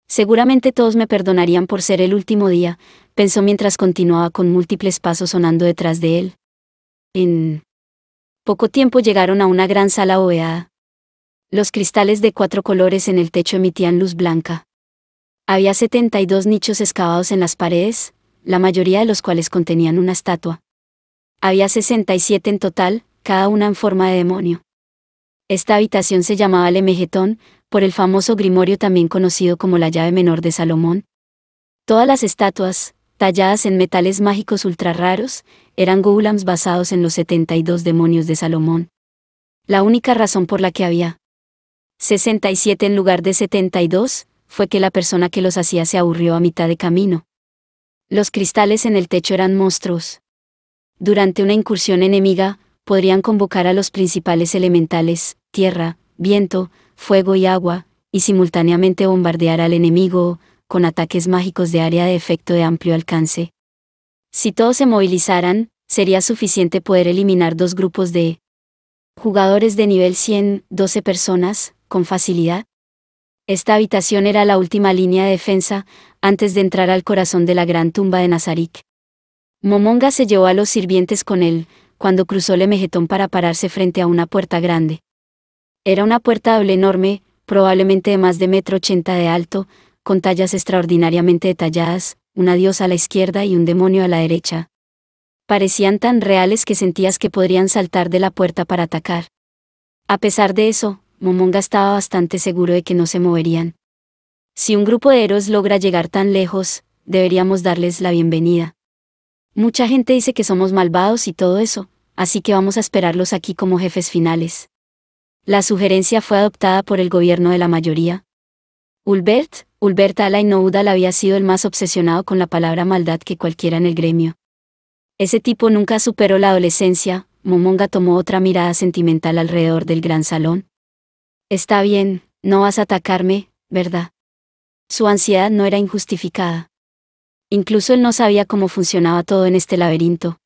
Speaker 1: Seguramente todos me perdonarían por ser el último día, pensó mientras continuaba con múltiples pasos sonando detrás de él. En poco tiempo llegaron a una gran sala oveada. Los cristales de cuatro colores en el techo emitían luz blanca. Había 72 nichos excavados en las paredes, la mayoría de los cuales contenían una estatua. Había 67 en total, cada una en forma de demonio. Esta habitación se llamaba lemegetón, por el famoso grimorio también conocido como la llave menor de Salomón. Todas las estatuas, talladas en metales mágicos ultra raros, eran goulams basados en los 72 demonios de Salomón. La única razón por la que había 67 en lugar de 72 fue que la persona que los hacía se aburrió a mitad de camino. Los cristales en el techo eran monstruos. Durante una incursión enemiga, podrían convocar a los principales elementales, tierra, viento, fuego y agua, y simultáneamente bombardear al enemigo, con ataques mágicos de área de efecto de amplio alcance. Si todos se movilizaran, sería suficiente poder eliminar dos grupos de jugadores de nivel 100, 12 personas, con facilidad, esta habitación era la última línea de defensa, antes de entrar al corazón de la gran tumba de Nazarick. Momonga se llevó a los sirvientes con él, cuando cruzó el mejetón para pararse frente a una puerta grande. Era una puerta doble enorme, probablemente de más de metro ochenta de alto, con tallas extraordinariamente detalladas, una diosa a la izquierda y un demonio a la derecha. Parecían tan reales que sentías que podrían saltar de la puerta para atacar. A pesar de eso, Momonga estaba bastante seguro de que no se moverían. Si un grupo de héroes logra llegar tan lejos, deberíamos darles la bienvenida. Mucha gente dice que somos malvados y todo eso, así que vamos a esperarlos aquí como jefes finales. La sugerencia fue adoptada por el gobierno de la mayoría. Ulbert, Ulbert Alain Noudal había sido el más obsesionado con la palabra maldad que cualquiera en el gremio. Ese tipo nunca superó la adolescencia, Momonga tomó otra mirada sentimental alrededor del gran salón. Está bien, no vas a atacarme, ¿verdad? Su ansiedad no era injustificada. Incluso él no sabía cómo funcionaba todo en este laberinto.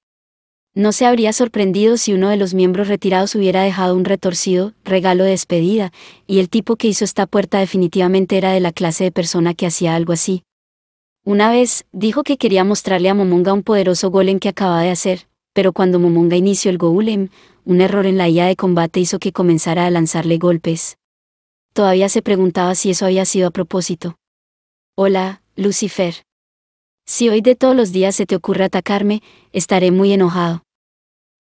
Speaker 1: No se habría sorprendido si uno de los miembros retirados hubiera dejado un retorcido regalo de despedida, y el tipo que hizo esta puerta definitivamente era de la clase de persona que hacía algo así. Una vez, dijo que quería mostrarle a Momonga un poderoso golem que acababa de hacer, pero cuando Momonga inició el golem, un error en la IA de combate hizo que comenzara a lanzarle golpes. Todavía se preguntaba si eso había sido a propósito. Hola, Lucifer. Si hoy de todos los días se te ocurre atacarme, estaré muy enojado.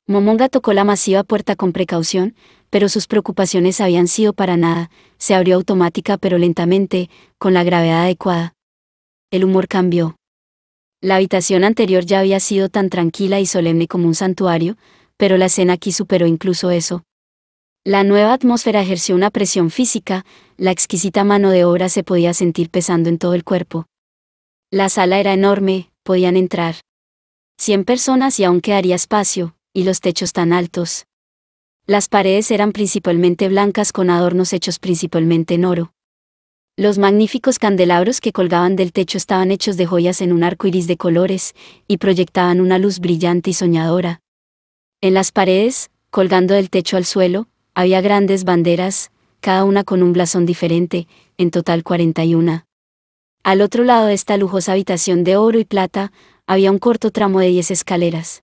Speaker 1: Momonga tocó la masiva puerta con precaución, pero sus preocupaciones habían sido para nada, se abrió automática pero lentamente, con la gravedad adecuada. El humor cambió. La habitación anterior ya había sido tan tranquila y solemne como un santuario, pero la cena aquí superó incluso eso. La nueva atmósfera ejerció una presión física, la exquisita mano de obra se podía sentir pesando en todo el cuerpo. La sala era enorme, podían entrar. Cien personas y aún quedaría espacio, y los techos tan altos. Las paredes eran principalmente blancas con adornos hechos principalmente en oro. Los magníficos candelabros que colgaban del techo estaban hechos de joyas en un arco iris de colores, y proyectaban una luz brillante y soñadora, en las paredes, colgando del techo al suelo, había grandes banderas, cada una con un blasón diferente, en total 41. Al otro lado de esta lujosa habitación de oro y plata, había un corto tramo de 10 escaleras.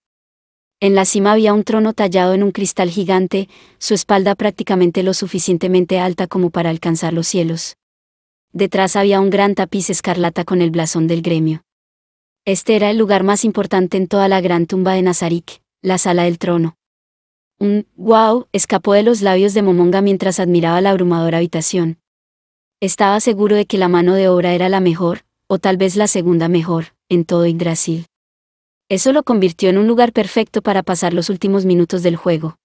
Speaker 1: En la cima había un trono tallado en un cristal gigante, su espalda prácticamente lo suficientemente alta como para alcanzar los cielos. Detrás había un gran tapiz escarlata con el blasón del gremio. Este era el lugar más importante en toda la gran tumba de Nazarick, la sala del trono. Un wow escapó de los labios de Momonga mientras admiraba la abrumadora habitación. Estaba seguro de que la mano de obra era la mejor, o tal vez la segunda mejor, en todo Yggdrasil. Eso lo convirtió en un lugar perfecto para pasar los últimos minutos del juego.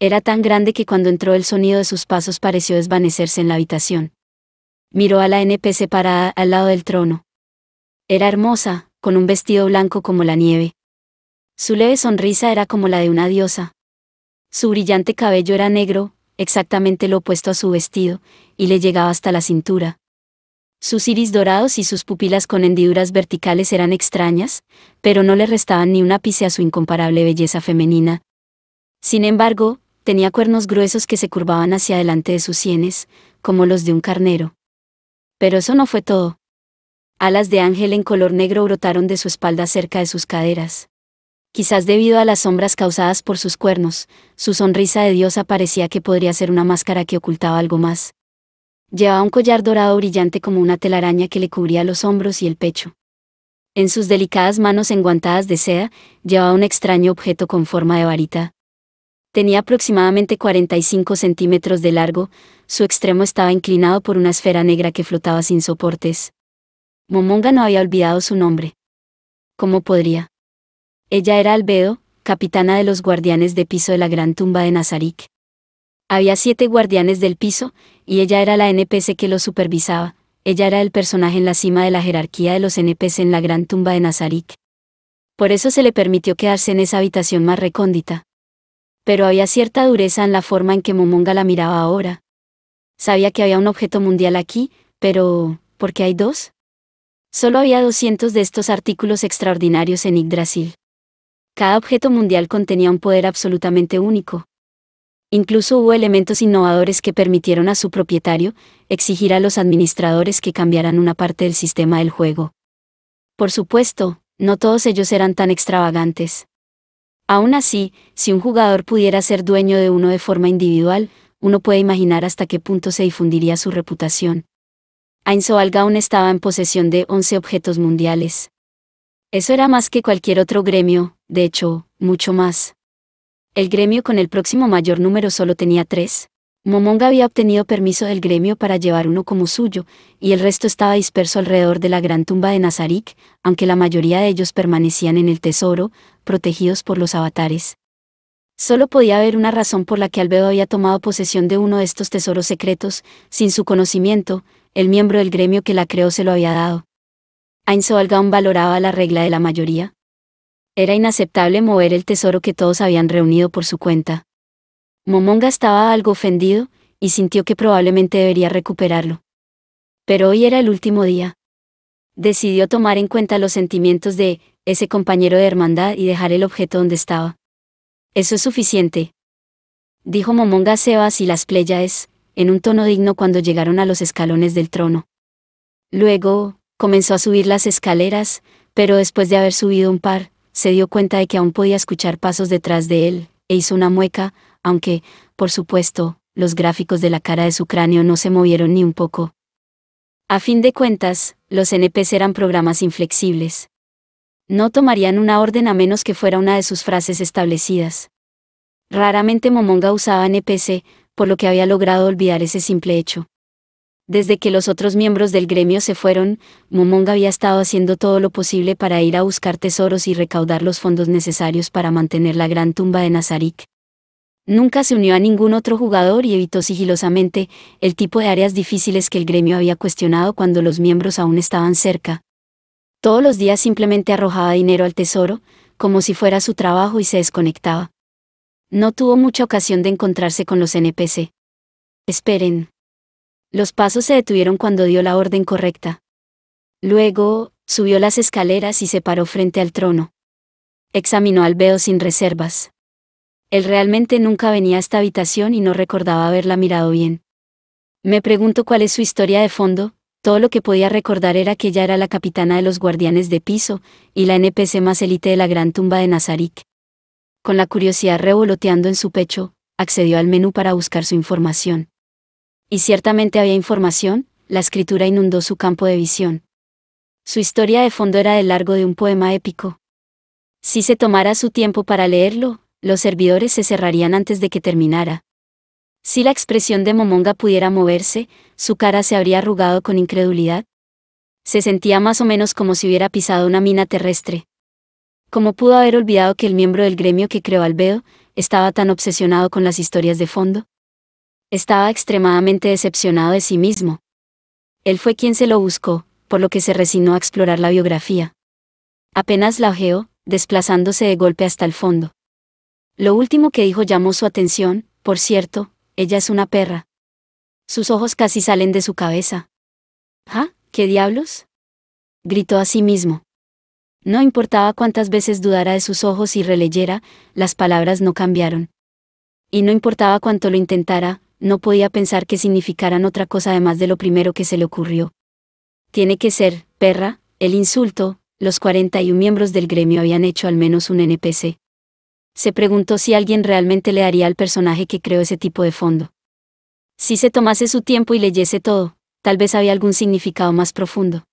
Speaker 1: Era tan grande que cuando entró el sonido de sus pasos pareció desvanecerse en la habitación. Miró a la NP separada al lado del trono. Era hermosa, con un vestido blanco como la nieve, su leve sonrisa era como la de una diosa. Su brillante cabello era negro, exactamente lo opuesto a su vestido, y le llegaba hasta la cintura. Sus iris dorados y sus pupilas con hendiduras verticales eran extrañas, pero no le restaban ni un ápice a su incomparable belleza femenina. Sin embargo, tenía cuernos gruesos que se curvaban hacia adelante de sus sienes, como los de un carnero. Pero eso no fue todo. Alas de ángel en color negro brotaron de su espalda cerca de sus caderas quizás debido a las sombras causadas por sus cuernos, su sonrisa de diosa parecía que podría ser una máscara que ocultaba algo más. Llevaba un collar dorado brillante como una telaraña que le cubría los hombros y el pecho. En sus delicadas manos enguantadas de seda, llevaba un extraño objeto con forma de varita. Tenía aproximadamente 45 centímetros de largo, su extremo estaba inclinado por una esfera negra que flotaba sin soportes. Momonga no había olvidado su nombre. ¿Cómo podría? Ella era Albedo, capitana de los guardianes de piso de la gran tumba de Nazarick. Había siete guardianes del piso, y ella era la NPC que los supervisaba, ella era el personaje en la cima de la jerarquía de los NPC en la gran tumba de Nazarick. Por eso se le permitió quedarse en esa habitación más recóndita. Pero había cierta dureza en la forma en que Momonga la miraba ahora. Sabía que había un objeto mundial aquí, pero ¿por qué hay dos? Solo había 200 de estos artículos extraordinarios en Yggdrasil. Cada objeto mundial contenía un poder absolutamente único. Incluso hubo elementos innovadores que permitieron a su propietario exigir a los administradores que cambiaran una parte del sistema del juego. Por supuesto, no todos ellos eran tan extravagantes. Aún así, si un jugador pudiera ser dueño de uno de forma individual, uno puede imaginar hasta qué punto se difundiría su reputación. Ainsoalgaun estaba en posesión de 11 objetos mundiales. Eso era más que cualquier otro gremio, de hecho, mucho más. El gremio con el próximo mayor número solo tenía tres. Momonga había obtenido permiso del gremio para llevar uno como suyo, y el resto estaba disperso alrededor de la gran tumba de Nazarick, aunque la mayoría de ellos permanecían en el tesoro, protegidos por los avatares. Solo podía haber una razón por la que Albedo había tomado posesión de uno de estos tesoros secretos, sin su conocimiento, el miembro del gremio que la creó se lo había dado. Ainsoalgaon valoraba la regla de la mayoría, era inaceptable mover el tesoro que todos habían reunido por su cuenta. Momonga estaba algo ofendido, y sintió que probablemente debería recuperarlo. Pero hoy era el último día. Decidió tomar en cuenta los sentimientos de ese compañero de hermandad y dejar el objeto donde estaba. Eso es suficiente. Dijo Momonga Sebas y las Pleyaes, en un tono digno cuando llegaron a los escalones del trono. Luego, comenzó a subir las escaleras, pero después de haber subido un par, se dio cuenta de que aún podía escuchar pasos detrás de él, e hizo una mueca, aunque, por supuesto, los gráficos de la cara de su cráneo no se movieron ni un poco. A fin de cuentas, los NPC eran programas inflexibles. No tomarían una orden a menos que fuera una de sus frases establecidas. Raramente Momonga usaba NPC, por lo que había logrado olvidar ese simple hecho. Desde que los otros miembros del gremio se fueron, Momonga había estado haciendo todo lo posible para ir a buscar tesoros y recaudar los fondos necesarios para mantener la gran tumba de Nazarick. Nunca se unió a ningún otro jugador y evitó sigilosamente el tipo de áreas difíciles que el gremio había cuestionado cuando los miembros aún estaban cerca. Todos los días simplemente arrojaba dinero al tesoro, como si fuera su trabajo y se desconectaba. No tuvo mucha ocasión de encontrarse con los NPC. Esperen. Los pasos se detuvieron cuando dio la orden correcta. Luego, subió las escaleras y se paró frente al trono. Examinó al veo sin reservas. Él realmente nunca venía a esta habitación y no recordaba haberla mirado bien. Me pregunto cuál es su historia de fondo, todo lo que podía recordar era que ella era la capitana de los guardianes de piso y la NPC más élite de la gran tumba de Nazarick. Con la curiosidad revoloteando en su pecho, accedió al menú para buscar su información y ciertamente había información, la escritura inundó su campo de visión. Su historia de fondo era de largo de un poema épico. Si se tomara su tiempo para leerlo, los servidores se cerrarían antes de que terminara. Si la expresión de Momonga pudiera moverse, su cara se habría arrugado con incredulidad. Se sentía más o menos como si hubiera pisado una mina terrestre. ¿Cómo pudo haber olvidado que el miembro del gremio que creó Albedo estaba tan obsesionado con las historias de fondo? estaba extremadamente decepcionado de sí mismo. Él fue quien se lo buscó, por lo que se resignó a explorar la biografía. Apenas la ojeó, desplazándose de golpe hasta el fondo. Lo último que dijo llamó su atención, por cierto, ella es una perra. Sus ojos casi salen de su cabeza. ¿Ah? ¿Qué diablos? gritó a sí mismo. No importaba cuántas veces dudara de sus ojos y releyera, las palabras no cambiaron. Y no importaba cuánto lo intentara, no podía pensar que significaran otra cosa además de lo primero que se le ocurrió. Tiene que ser, perra, el insulto, los 41 miembros del gremio habían hecho al menos un NPC. Se preguntó si alguien realmente le daría al personaje que creó ese tipo de fondo. Si se tomase su tiempo y leyese todo, tal vez había algún significado más profundo.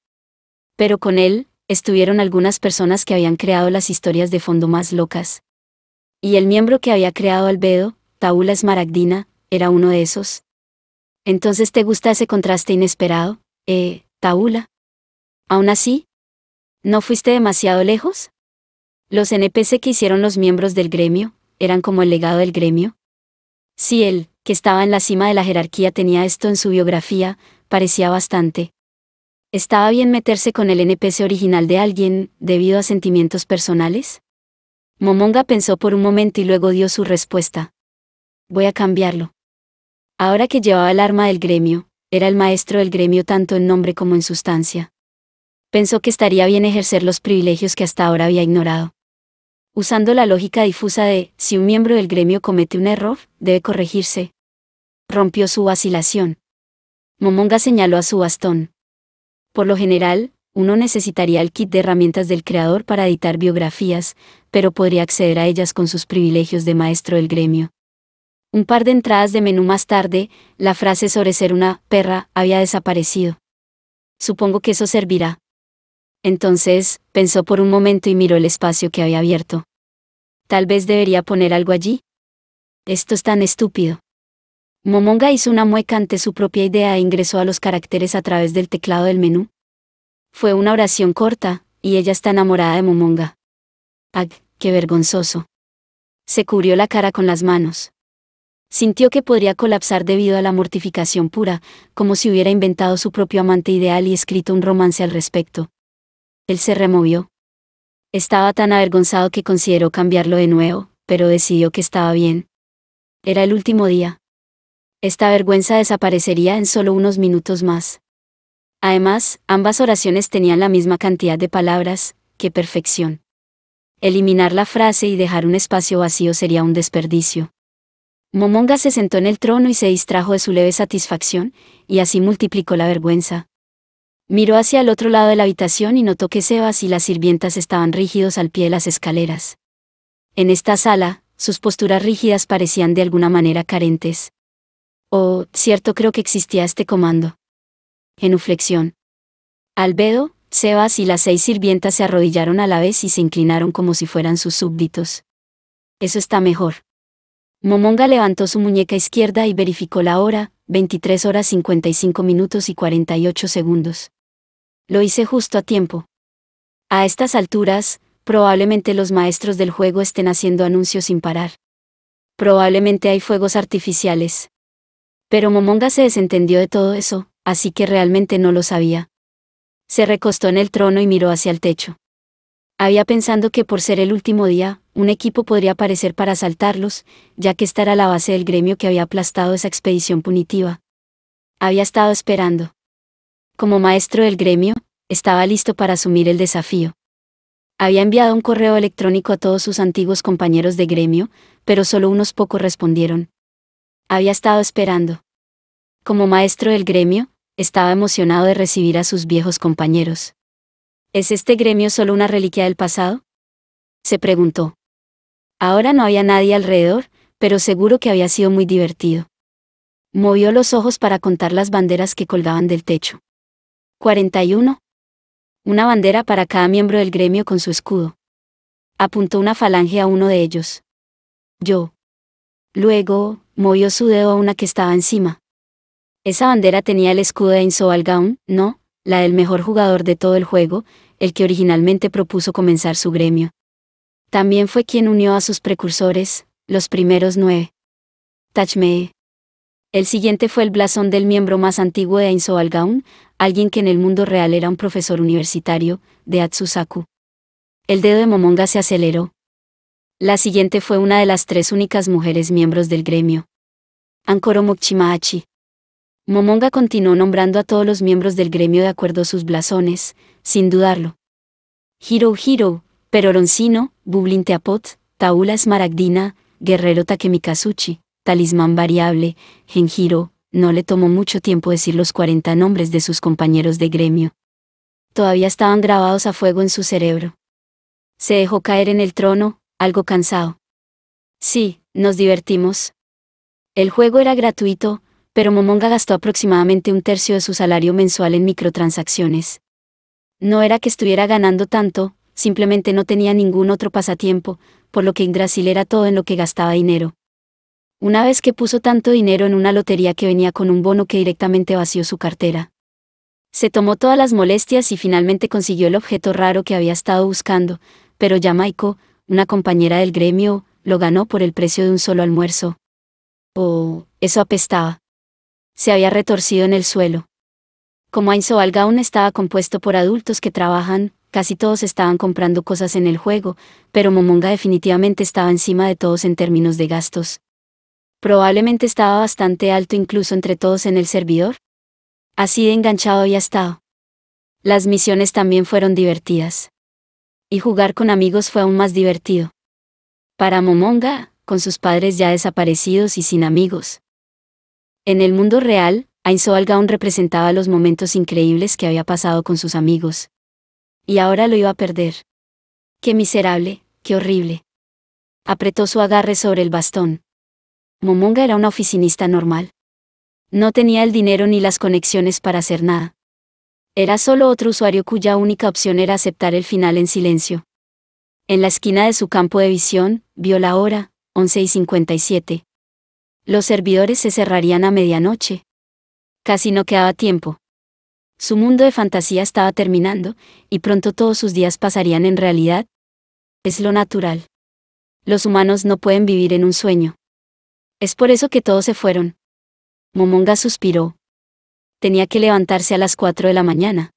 Speaker 1: Pero con él, estuvieron algunas personas que habían creado las historias de fondo más locas. Y el miembro que había creado Albedo, Taula Esmaragdina, era uno de esos. Entonces te gusta ese contraste inesperado, eh, Taula. Aún así, ¿no fuiste demasiado lejos? Los NPC que hicieron los miembros del gremio, eran como el legado del gremio. Si él, que estaba en la cima de la jerarquía, tenía esto en su biografía, parecía bastante. ¿Estaba bien meterse con el NPC original de alguien, debido a sentimientos personales? Momonga pensó por un momento y luego dio su respuesta. Voy a cambiarlo. Ahora que llevaba el arma del gremio, era el maestro del gremio tanto en nombre como en sustancia. Pensó que estaría bien ejercer los privilegios que hasta ahora había ignorado. Usando la lógica difusa de, si un miembro del gremio comete un error, debe corregirse. Rompió su vacilación. Momonga señaló a su bastón. Por lo general, uno necesitaría el kit de herramientas del creador para editar biografías, pero podría acceder a ellas con sus privilegios de maestro del gremio. Un par de entradas de menú más tarde, la frase sobre ser una perra había desaparecido. Supongo que eso servirá. Entonces, pensó por un momento y miró el espacio que había abierto. Tal vez debería poner algo allí. Esto es tan estúpido. Momonga hizo una mueca ante su propia idea e ingresó a los caracteres a través del teclado del menú. Fue una oración corta, y ella está enamorada de Momonga. Ag, qué vergonzoso. Se cubrió la cara con las manos. Sintió que podría colapsar debido a la mortificación pura, como si hubiera inventado su propio amante ideal y escrito un romance al respecto. Él se removió. Estaba tan avergonzado que consideró cambiarlo de nuevo, pero decidió que estaba bien. Era el último día. Esta vergüenza desaparecería en solo unos minutos más. Además, ambas oraciones tenían la misma cantidad de palabras, qué perfección. Eliminar la frase y dejar un espacio vacío sería un desperdicio. Momonga se sentó en el trono y se distrajo de su leve satisfacción, y así multiplicó la vergüenza. Miró hacia el otro lado de la habitación y notó que Sebas y las sirvientas estaban rígidos al pie de las escaleras. En esta sala, sus posturas rígidas parecían de alguna manera carentes. Oh, cierto creo que existía este comando. Genuflexión. Albedo, Sebas y las seis sirvientas se arrodillaron a la vez y se inclinaron como si fueran sus súbditos. Eso está mejor. Momonga levantó su muñeca izquierda y verificó la hora, 23 horas 55 minutos y 48 segundos. Lo hice justo a tiempo. A estas alturas, probablemente los maestros del juego estén haciendo anuncios sin parar. Probablemente hay fuegos artificiales. Pero Momonga se desentendió de todo eso, así que realmente no lo sabía. Se recostó en el trono y miró hacia el techo. Había pensado que por ser el último día, un equipo podría aparecer para asaltarlos, ya que esta era la base del gremio que había aplastado esa expedición punitiva. Había estado esperando. Como maestro del gremio, estaba listo para asumir el desafío. Había enviado un correo electrónico a todos sus antiguos compañeros de gremio, pero solo unos pocos respondieron. Había estado esperando. Como maestro del gremio, estaba emocionado de recibir a sus viejos compañeros. ¿Es este gremio solo una reliquia del pasado? se preguntó. Ahora no había nadie alrededor, pero seguro que había sido muy divertido. Movió los ojos para contar las banderas que colgaban del techo. 41. Una bandera para cada miembro del gremio con su escudo. Apuntó una falange a uno de ellos. Yo. Luego, movió su dedo a una que estaba encima. Esa bandera tenía el escudo de Enzo ¿no? La del mejor jugador de todo el juego, el que originalmente propuso comenzar su gremio. También fue quien unió a sus precursores, los primeros nueve. Tachmee. El siguiente fue el blasón del miembro más antiguo de Ainzo alguien que en el mundo real era un profesor universitario, de Atsusaku. El dedo de Momonga se aceleró. La siguiente fue una de las tres únicas mujeres miembros del gremio. Ankoro Mokchimaachi. Momonga continuó nombrando a todos los miembros del gremio de acuerdo a sus blasones, sin dudarlo. Hiro Hiro, Peroroncino, Bublin Teapot, Taula Esmaragdina, Guerrero Takemikazuchi, Talismán Variable, Genjiro, no le tomó mucho tiempo decir los 40 nombres de sus compañeros de gremio. Todavía estaban grabados a fuego en su cerebro. Se dejó caer en el trono, algo cansado. Sí, nos divertimos. El juego era gratuito, pero Momonga gastó aproximadamente un tercio de su salario mensual en microtransacciones. No era que estuviera ganando tanto, simplemente no tenía ningún otro pasatiempo, por lo que brasil era todo en lo que gastaba dinero. Una vez que puso tanto dinero en una lotería que venía con un bono que directamente vació su cartera. Se tomó todas las molestias y finalmente consiguió el objeto raro que había estado buscando, pero ya una compañera del gremio, lo ganó por el precio de un solo almuerzo. Oh, eso apestaba. Se había retorcido en el suelo. Como Einzo algaun estaba compuesto por adultos que trabajan, casi todos estaban comprando cosas en el juego, pero Momonga definitivamente estaba encima de todos en términos de gastos. Probablemente estaba bastante alto incluso entre todos en el servidor. Así de enganchado había estado. Las misiones también fueron divertidas. Y jugar con amigos fue aún más divertido. Para Momonga, con sus padres ya desaparecidos y sin amigos. En el mundo real, Ainsoal Gaon representaba los momentos increíbles que había pasado con sus amigos y ahora lo iba a perder. Qué miserable, qué horrible. Apretó su agarre sobre el bastón. Momonga era una oficinista normal. No tenía el dinero ni las conexiones para hacer nada. Era solo otro usuario cuya única opción era aceptar el final en silencio. En la esquina de su campo de visión, vio la hora, 11 y 57. Los servidores se cerrarían a medianoche. Casi no quedaba tiempo. Su mundo de fantasía estaba terminando, y pronto todos sus días pasarían en realidad. Es lo natural. Los humanos no pueden vivir en un sueño. Es por eso que todos se fueron. Momonga suspiró. Tenía que levantarse a las 4 de la mañana.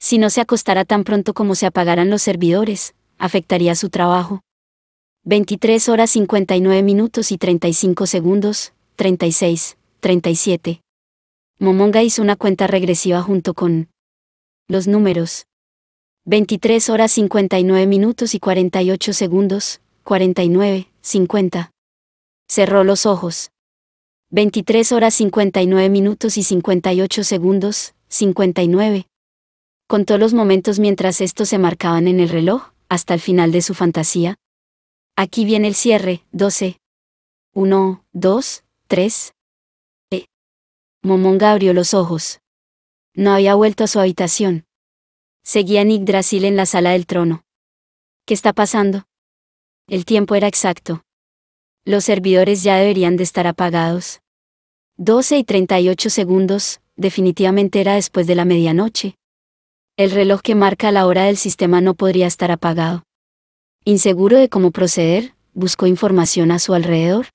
Speaker 1: Si no se acostara tan pronto como se apagaran los servidores, afectaría su trabajo. 23 horas 59 minutos y 35 segundos, 36, 37, Momonga hizo una cuenta regresiva junto con los números 23 horas 59 minutos y 48 segundos, 49, 50. Cerró los ojos. 23 horas 59 minutos y 58 segundos, 59. Contó los momentos mientras estos se marcaban en el reloj, hasta el final de su fantasía. Aquí viene el cierre, 12. 1, 2, 3, Momonga abrió los ojos. No había vuelto a su habitación. Seguía Nick Drasil en la sala del trono. ¿Qué está pasando? El tiempo era exacto. Los servidores ya deberían de estar apagados. 12 y 38 segundos, definitivamente era después de la medianoche. El reloj que marca la hora del sistema no podría estar apagado. Inseguro de cómo proceder, buscó información a su alrededor.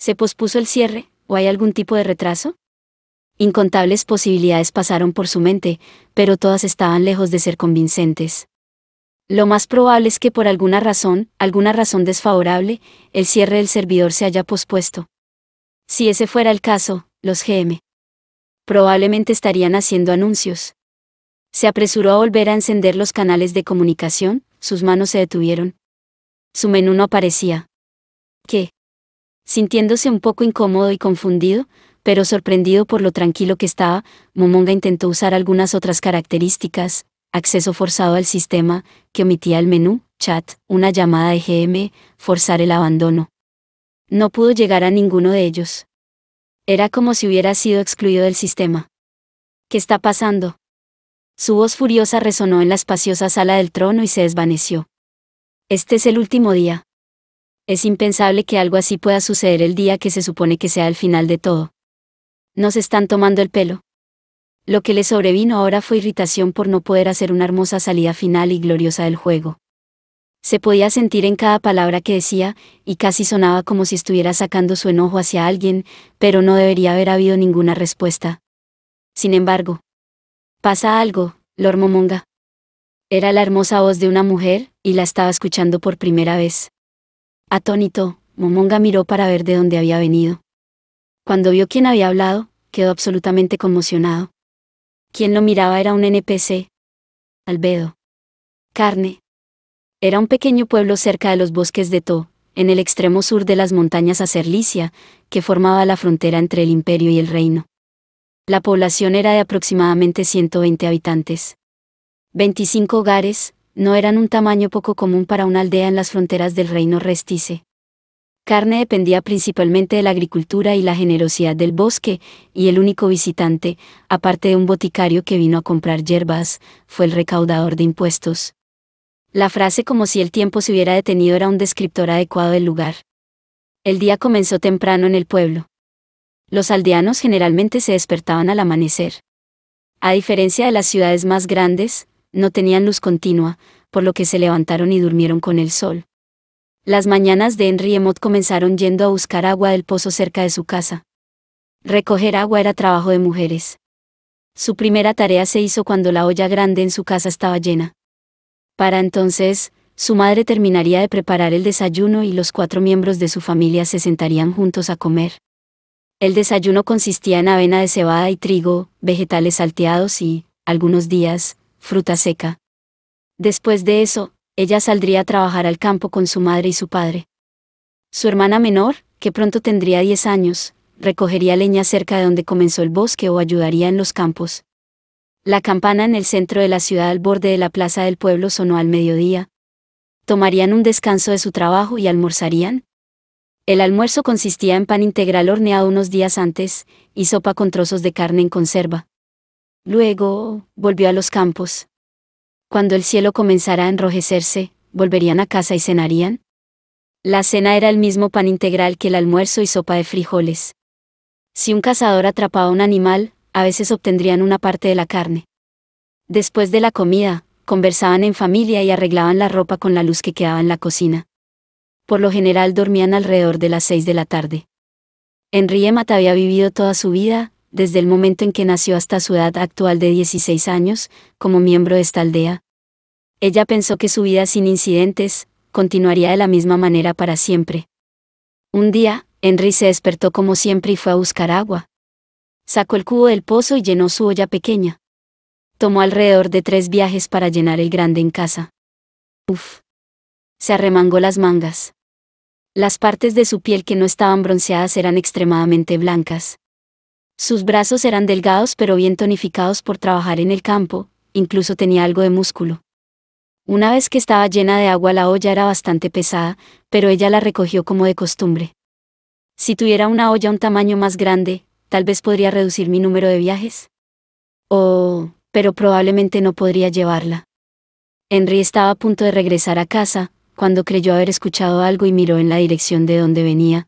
Speaker 1: ¿Se pospuso el cierre, o hay algún tipo de retraso? Incontables posibilidades pasaron por su mente, pero todas estaban lejos de ser convincentes. Lo más probable es que por alguna razón, alguna razón desfavorable, el cierre del servidor se haya pospuesto. Si ese fuera el caso, los GM probablemente estarían haciendo anuncios. Se apresuró a volver a encender los canales de comunicación, sus manos se detuvieron. Su menú no aparecía. ¿Qué? Sintiéndose un poco incómodo y confundido, pero sorprendido por lo tranquilo que estaba, Momonga intentó usar algunas otras características, acceso forzado al sistema, que omitía el menú, chat, una llamada de GM, forzar el abandono. No pudo llegar a ninguno de ellos. Era como si hubiera sido excluido del sistema. ¿Qué está pasando? Su voz furiosa resonó en la espaciosa sala del trono y se desvaneció. Este es el último día. Es impensable que algo así pueda suceder el día que se supone que sea el final de todo. Nos están tomando el pelo. Lo que le sobrevino ahora fue irritación por no poder hacer una hermosa salida final y gloriosa del juego. Se podía sentir en cada palabra que decía, y casi sonaba como si estuviera sacando su enojo hacia alguien, pero no debería haber habido ninguna respuesta. Sin embargo, pasa algo, Lord Momonga. Era la hermosa voz de una mujer, y la estaba escuchando por primera vez. Atónito, Momonga miró para ver de dónde había venido. Cuando vio quién había hablado, quedó absolutamente conmocionado. Quien lo miraba era un NPC. Albedo. Carne. Era un pequeño pueblo cerca de los bosques de To, en el extremo sur de las montañas Acerlicia, que formaba la frontera entre el imperio y el reino. La población era de aproximadamente 120 habitantes. 25 hogares, no eran un tamaño poco común para una aldea en las fronteras del reino Restice carne dependía principalmente de la agricultura y la generosidad del bosque, y el único visitante, aparte de un boticario que vino a comprar hierbas, fue el recaudador de impuestos. La frase como si el tiempo se hubiera detenido era un descriptor adecuado del lugar. El día comenzó temprano en el pueblo. Los aldeanos generalmente se despertaban al amanecer. A diferencia de las ciudades más grandes, no tenían luz continua, por lo que se levantaron y durmieron con el sol. Las mañanas de Henry Emot comenzaron yendo a buscar agua del pozo cerca de su casa. Recoger agua era trabajo de mujeres. Su primera tarea se hizo cuando la olla grande en su casa estaba llena. Para entonces, su madre terminaría de preparar el desayuno y los cuatro miembros de su familia se sentarían juntos a comer. El desayuno consistía en avena de cebada y trigo, vegetales salteados y, algunos días, fruta seca. Después de eso, ella saldría a trabajar al campo con su madre y su padre. Su hermana menor, que pronto tendría 10 años, recogería leña cerca de donde comenzó el bosque o ayudaría en los campos. La campana en el centro de la ciudad al borde de la plaza del pueblo sonó al mediodía. Tomarían un descanso de su trabajo y almorzarían. El almuerzo consistía en pan integral horneado unos días antes, y sopa con trozos de carne en conserva. Luego, volvió a los campos. Cuando el cielo comenzara a enrojecerse, ¿volverían a casa y cenarían? La cena era el mismo pan integral que el almuerzo y sopa de frijoles. Si un cazador atrapaba un animal, a veces obtendrían una parte de la carne. Después de la comida, conversaban en familia y arreglaban la ropa con la luz que quedaba en la cocina. Por lo general dormían alrededor de las seis de la tarde. Henry había vivido toda su vida, desde el momento en que nació hasta su edad actual de 16 años, como miembro de esta aldea. Ella pensó que su vida sin incidentes, continuaría de la misma manera para siempre. Un día, Henry se despertó como siempre y fue a buscar agua. Sacó el cubo del pozo y llenó su olla pequeña. Tomó alrededor de tres viajes para llenar el grande en casa. Uf. Se arremangó las mangas. Las partes de su piel que no estaban bronceadas eran extremadamente blancas. Sus brazos eran delgados pero bien tonificados por trabajar en el campo, incluso tenía algo de músculo. Una vez que estaba llena de agua la olla era bastante pesada, pero ella la recogió como de costumbre. Si tuviera una olla un tamaño más grande, tal vez podría reducir mi número de viajes. Oh, pero probablemente no podría llevarla. Henry estaba a punto de regresar a casa, cuando creyó haber escuchado algo y miró en la dirección de donde venía,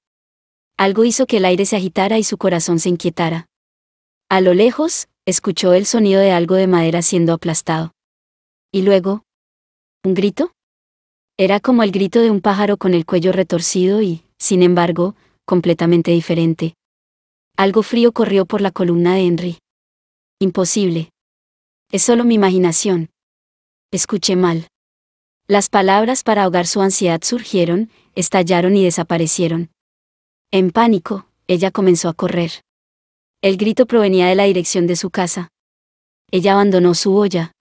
Speaker 1: algo hizo que el aire se agitara y su corazón se inquietara. A lo lejos, escuchó el sonido de algo de madera siendo aplastado. Y luego... ¿Un grito? Era como el grito de un pájaro con el cuello retorcido y, sin embargo, completamente diferente. Algo frío corrió por la columna de Henry. Imposible. Es solo mi imaginación. Escuché mal. Las palabras para ahogar su ansiedad surgieron, estallaron y desaparecieron. En pánico, ella comenzó a correr. El grito provenía de la dirección de su casa. Ella abandonó su olla.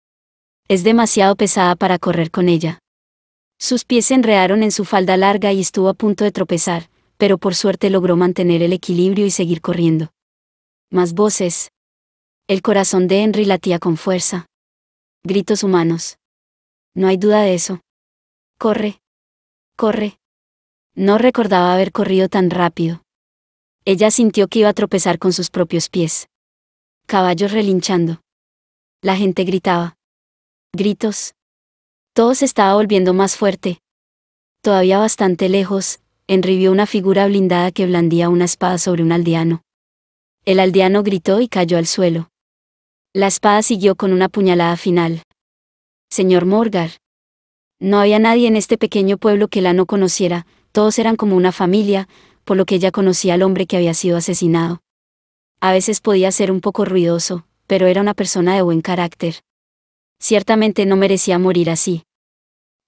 Speaker 1: Es demasiado pesada para correr con ella. Sus pies se enredaron en su falda larga y estuvo a punto de tropezar, pero por suerte logró mantener el equilibrio y seguir corriendo. Más voces. El corazón de Henry latía con fuerza. Gritos humanos. No hay duda de eso. Corre. Corre. No recordaba haber corrido tan rápido. Ella sintió que iba a tropezar con sus propios pies. Caballos relinchando. La gente gritaba. Gritos. Todo se estaba volviendo más fuerte. Todavía bastante lejos, enribió una figura blindada que blandía una espada sobre un aldeano. El aldeano gritó y cayó al suelo. La espada siguió con una puñalada final. Señor Morgar. No había nadie en este pequeño pueblo que la no conociera, todos eran como una familia, por lo que ella conocía al hombre que había sido asesinado. A veces podía ser un poco ruidoso, pero era una persona de buen carácter. Ciertamente no merecía morir así.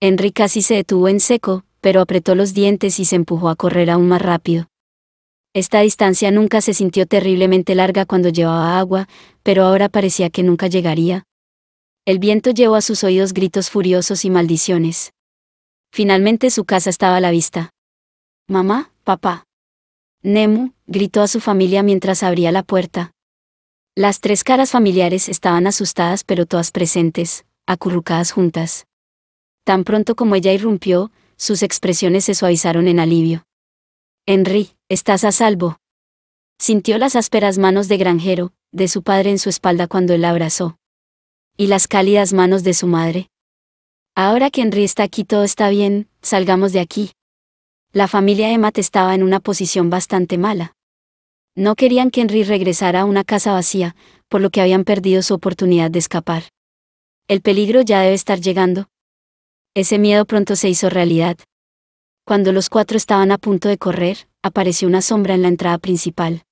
Speaker 1: Henry casi se detuvo en seco, pero apretó los dientes y se empujó a correr aún más rápido. Esta distancia nunca se sintió terriblemente larga cuando llevaba agua, pero ahora parecía que nunca llegaría. El viento llevó a sus oídos gritos furiosos y maldiciones. Finalmente su casa estaba a la vista. Mamá, papá. Nemu, gritó a su familia mientras abría la puerta. Las tres caras familiares estaban asustadas pero todas presentes, acurrucadas juntas. Tan pronto como ella irrumpió, sus expresiones se suavizaron en alivio. Henry, estás a salvo. Sintió las ásperas manos de granjero, de su padre en su espalda cuando él la abrazó. Y las cálidas manos de su madre. Ahora que Henry está aquí todo está bien, salgamos de aquí. La familia Emma estaba en una posición bastante mala. No querían que Henry regresara a una casa vacía, por lo que habían perdido su oportunidad de escapar. El peligro ya debe estar llegando. Ese miedo pronto se hizo realidad. Cuando los cuatro estaban a punto de correr, apareció una sombra en la entrada principal.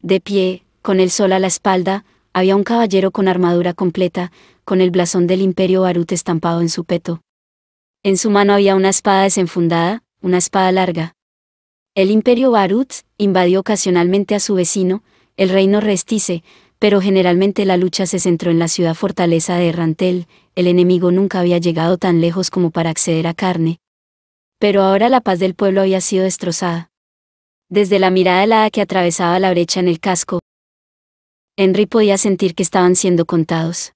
Speaker 1: De pie, con el sol a la espalda, había un caballero con armadura completa, con el blasón del imperio Barut estampado en su peto. En su mano había una espada desenfundada, una espada larga. El imperio Barut invadió ocasionalmente a su vecino, el reino Restice, pero generalmente la lucha se centró en la ciudad fortaleza de Rantel, el enemigo nunca había llegado tan lejos como para acceder a carne. Pero ahora la paz del pueblo había sido destrozada. Desde la mirada helada que atravesaba la brecha en el casco, Henry podía sentir que estaban siendo contados.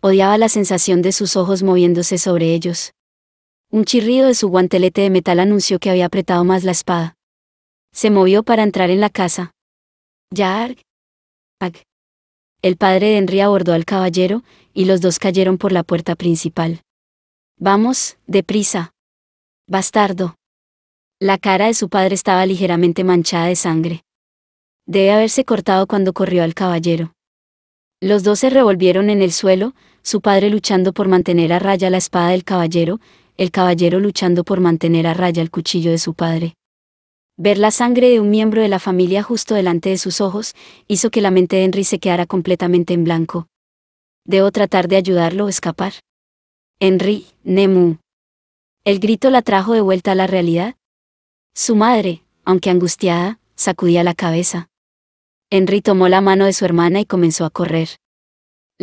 Speaker 1: Odiaba la sensación de sus ojos moviéndose sobre ellos. Un chirrido de su guantelete de metal anunció que había apretado más la espada. Se movió para entrar en la casa. Yarg. El padre de Henry abordó al caballero, y los dos cayeron por la puerta principal. Vamos, deprisa. Bastardo. La cara de su padre estaba ligeramente manchada de sangre. Debe haberse cortado cuando corrió al caballero. Los dos se revolvieron en el suelo, su padre luchando por mantener a raya la espada del caballero, el caballero luchando por mantener a raya el cuchillo de su padre. Ver la sangre de un miembro de la familia justo delante de sus ojos hizo que la mente de Henry se quedara completamente en blanco. Debo tratar de ayudarlo o escapar. Henry, Nemu. El grito la trajo de vuelta a la realidad. Su madre, aunque angustiada, sacudía la cabeza. Henry tomó la mano de su hermana y comenzó a correr.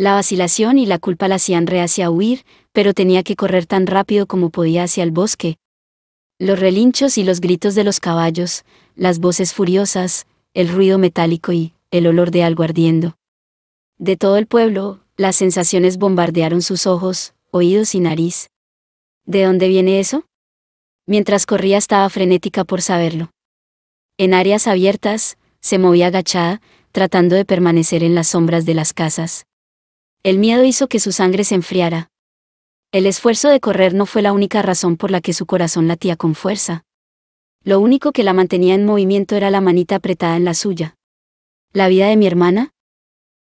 Speaker 1: La vacilación y la culpa la hacían reacia huir, pero tenía que correr tan rápido como podía hacia el bosque. Los relinchos y los gritos de los caballos, las voces furiosas, el ruido metálico y el olor de algo ardiendo. De todo el pueblo, las sensaciones bombardearon sus ojos, oídos y nariz. ¿De dónde viene eso? Mientras corría estaba frenética por saberlo. En áreas abiertas, se movía agachada, tratando de permanecer en las sombras de las casas. El miedo hizo que su sangre se enfriara. El esfuerzo de correr no fue la única razón por la que su corazón latía con fuerza. Lo único que la mantenía en movimiento era la manita apretada en la suya. ¿La vida de mi hermana?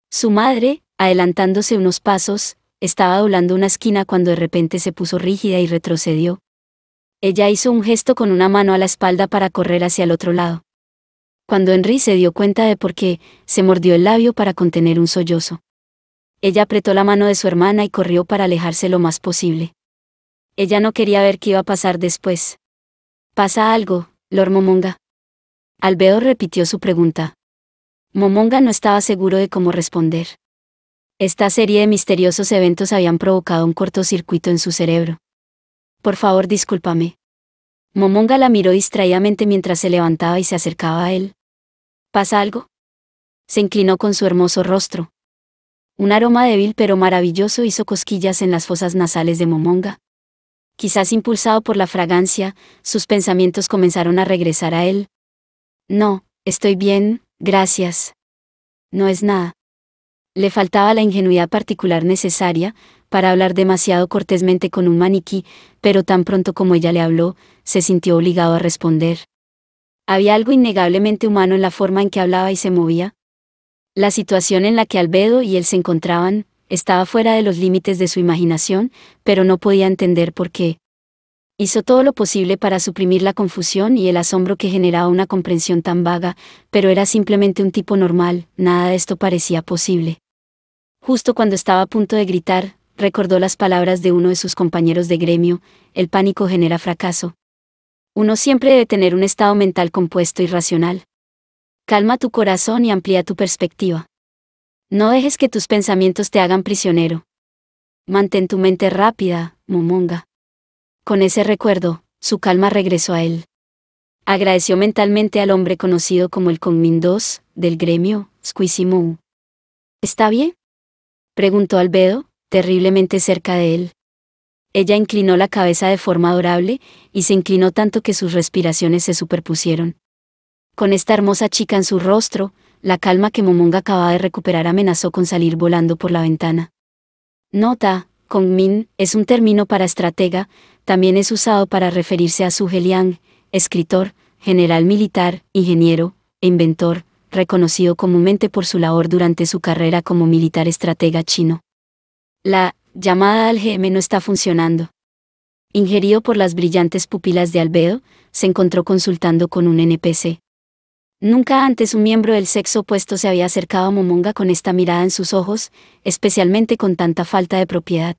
Speaker 1: Su madre, adelantándose unos pasos, estaba doblando una esquina cuando de repente se puso rígida y retrocedió. Ella hizo un gesto con una mano a la espalda para correr hacia el otro lado. Cuando Henry se dio cuenta de por qué, se mordió el labio para contener un sollozo. Ella apretó la mano de su hermana y corrió para alejarse lo más posible. Ella no quería ver qué iba a pasar después. ¿Pasa algo, Lord Momonga? Albedo repitió su pregunta. Momonga no estaba seguro de cómo responder. Esta serie de misteriosos eventos habían provocado un cortocircuito en su cerebro. Por favor, discúlpame. Momonga la miró distraídamente mientras se levantaba y se acercaba a él. ¿Pasa algo? Se inclinó con su hermoso rostro, un aroma débil pero maravilloso hizo cosquillas en las fosas nasales de Momonga. Quizás impulsado por la fragancia, sus pensamientos comenzaron a regresar a él. No, estoy bien, gracias. No es nada. Le faltaba la ingenuidad particular necesaria para hablar demasiado cortésmente con un maniquí, pero tan pronto como ella le habló, se sintió obligado a responder. Había algo innegablemente humano en la forma en que hablaba y se movía, la situación en la que Albedo y él se encontraban estaba fuera de los límites de su imaginación, pero no podía entender por qué. Hizo todo lo posible para suprimir la confusión y el asombro que generaba una comprensión tan vaga, pero era simplemente un tipo normal, nada de esto parecía posible. Justo cuando estaba a punto de gritar, recordó las palabras de uno de sus compañeros de gremio, el pánico genera fracaso. Uno siempre debe tener un estado mental compuesto y racional calma tu corazón y amplía tu perspectiva. No dejes que tus pensamientos te hagan prisionero. Mantén tu mente rápida, Mumonga. Con ese recuerdo, su calma regresó a él. Agradeció mentalmente al hombre conocido como el Kongmin II, del gremio, Squeezie ¿Está bien? preguntó Albedo, terriblemente cerca de él. Ella inclinó la cabeza de forma adorable, y se inclinó tanto que sus respiraciones se superpusieron. Con esta hermosa chica en su rostro, la calma que Momonga acababa de recuperar amenazó con salir volando por la ventana. Nota, Min, es un término para estratega, también es usado para referirse a Su Liang, escritor, general militar, ingeniero, e inventor, reconocido comúnmente por su labor durante su carrera como militar estratega chino. La llamada al GM no está funcionando. Ingerido por las brillantes pupilas de Albedo, se encontró consultando con un NPC. Nunca antes un miembro del sexo opuesto se había acercado a Momonga con esta mirada en sus ojos, especialmente con tanta falta de propiedad.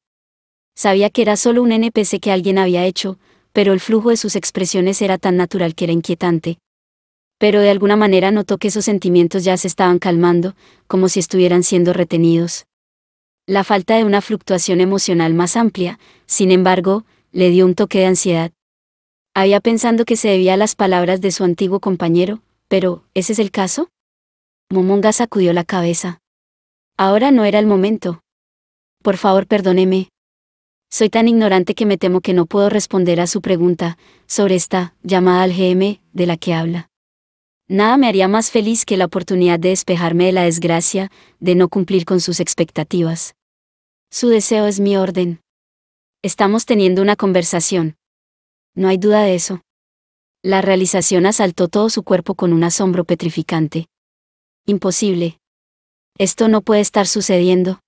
Speaker 1: Sabía que era solo un NPC que alguien había hecho, pero el flujo de sus expresiones era tan natural que era inquietante. Pero de alguna manera notó que esos sentimientos ya se estaban calmando, como si estuvieran siendo retenidos. La falta de una fluctuación emocional más amplia, sin embargo, le dio un toque de ansiedad. Había pensado que se debía a las palabras de su antiguo compañero, pero, ¿ese es el caso? Momonga sacudió la cabeza. Ahora no era el momento. Por favor, perdóneme. Soy tan ignorante que me temo que no puedo responder a su pregunta sobre esta llamada al GM de la que habla. Nada me haría más feliz que la oportunidad de despejarme de la desgracia de no cumplir con sus expectativas. Su deseo es mi orden. Estamos teniendo una conversación. No hay duda de eso. La realización asaltó todo su cuerpo con un asombro petrificante. Imposible. Esto no puede estar sucediendo.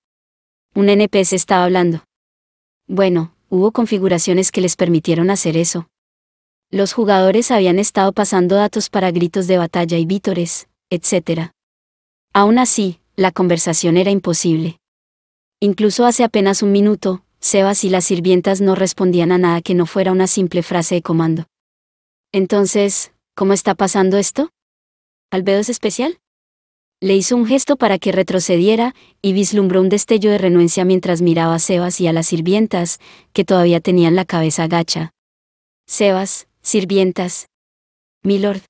Speaker 1: Un NPC estaba hablando. Bueno, hubo configuraciones que les permitieron hacer eso. Los jugadores habían estado pasando datos para gritos de batalla y vítores, etc. Aún así, la conversación era imposible. Incluso hace apenas un minuto, Sebas y las sirvientas no respondían a nada que no fuera una simple frase de comando. Entonces, ¿cómo está pasando esto? ¿Albedo es especial? Le hizo un gesto para que retrocediera y vislumbró un destello de renuencia mientras miraba a Sebas y a las sirvientas, que todavía tenían la cabeza gacha. Sebas, sirvientas. Milord.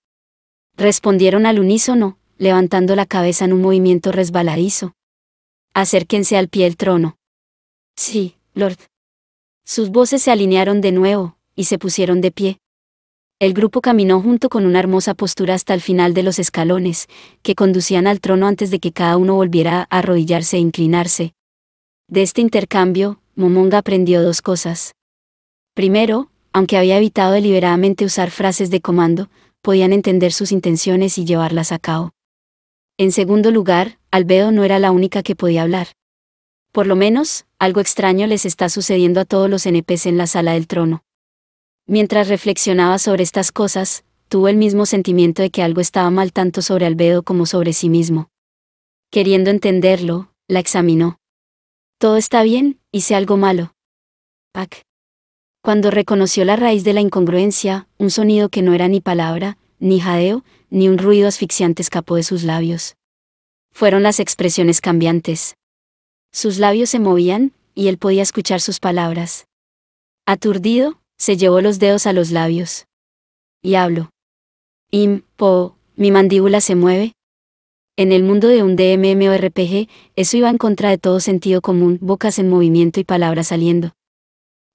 Speaker 1: Respondieron al unísono, levantando la cabeza en un movimiento resbaladizo. Acérquense al pie del trono. Sí, Lord. Sus voces se alinearon de nuevo, y se pusieron de pie. El grupo caminó junto con una hermosa postura hasta el final de los escalones, que conducían al trono antes de que cada uno volviera a arrodillarse e inclinarse. De este intercambio, Momonga aprendió dos cosas. Primero, aunque había evitado deliberadamente usar frases de comando, podían entender sus intenciones y llevarlas a cabo. En segundo lugar, Albedo no era la única que podía hablar. Por lo menos, algo extraño les está sucediendo a todos los NPC en la sala del trono. Mientras reflexionaba sobre estas cosas, tuvo el mismo sentimiento de que algo estaba mal tanto sobre Albedo como sobre sí mismo. Queriendo entenderlo, la examinó. Todo está bien, hice algo malo. Pac. Cuando reconoció la raíz de la incongruencia, un sonido que no era ni palabra, ni jadeo, ni un ruido asfixiante escapó de sus labios. Fueron las expresiones cambiantes. Sus labios se movían, y él podía escuchar sus palabras. Aturdido, se llevó los dedos a los labios. Y hablo. Im, po, mi mandíbula se mueve. En el mundo de un DMMORPG, eso iba en contra de todo sentido común, bocas en movimiento y palabras saliendo.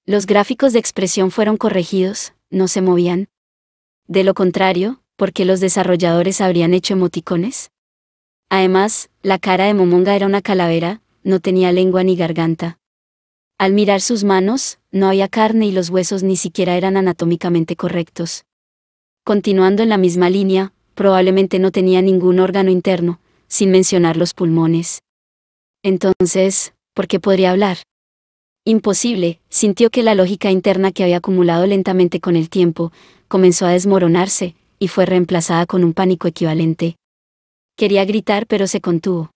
Speaker 1: Los gráficos de expresión fueron corregidos, no se movían. De lo contrario, ¿por qué los desarrolladores habrían hecho emoticones? Además, la cara de Momonga era una calavera, no tenía lengua ni garganta. Al mirar sus manos, no había carne y los huesos ni siquiera eran anatómicamente correctos. Continuando en la misma línea, probablemente no tenía ningún órgano interno, sin mencionar los pulmones. Entonces, ¿por qué podría hablar? Imposible, sintió que la lógica interna que había acumulado lentamente con el tiempo, comenzó a desmoronarse, y fue reemplazada con un pánico equivalente. Quería gritar pero se contuvo.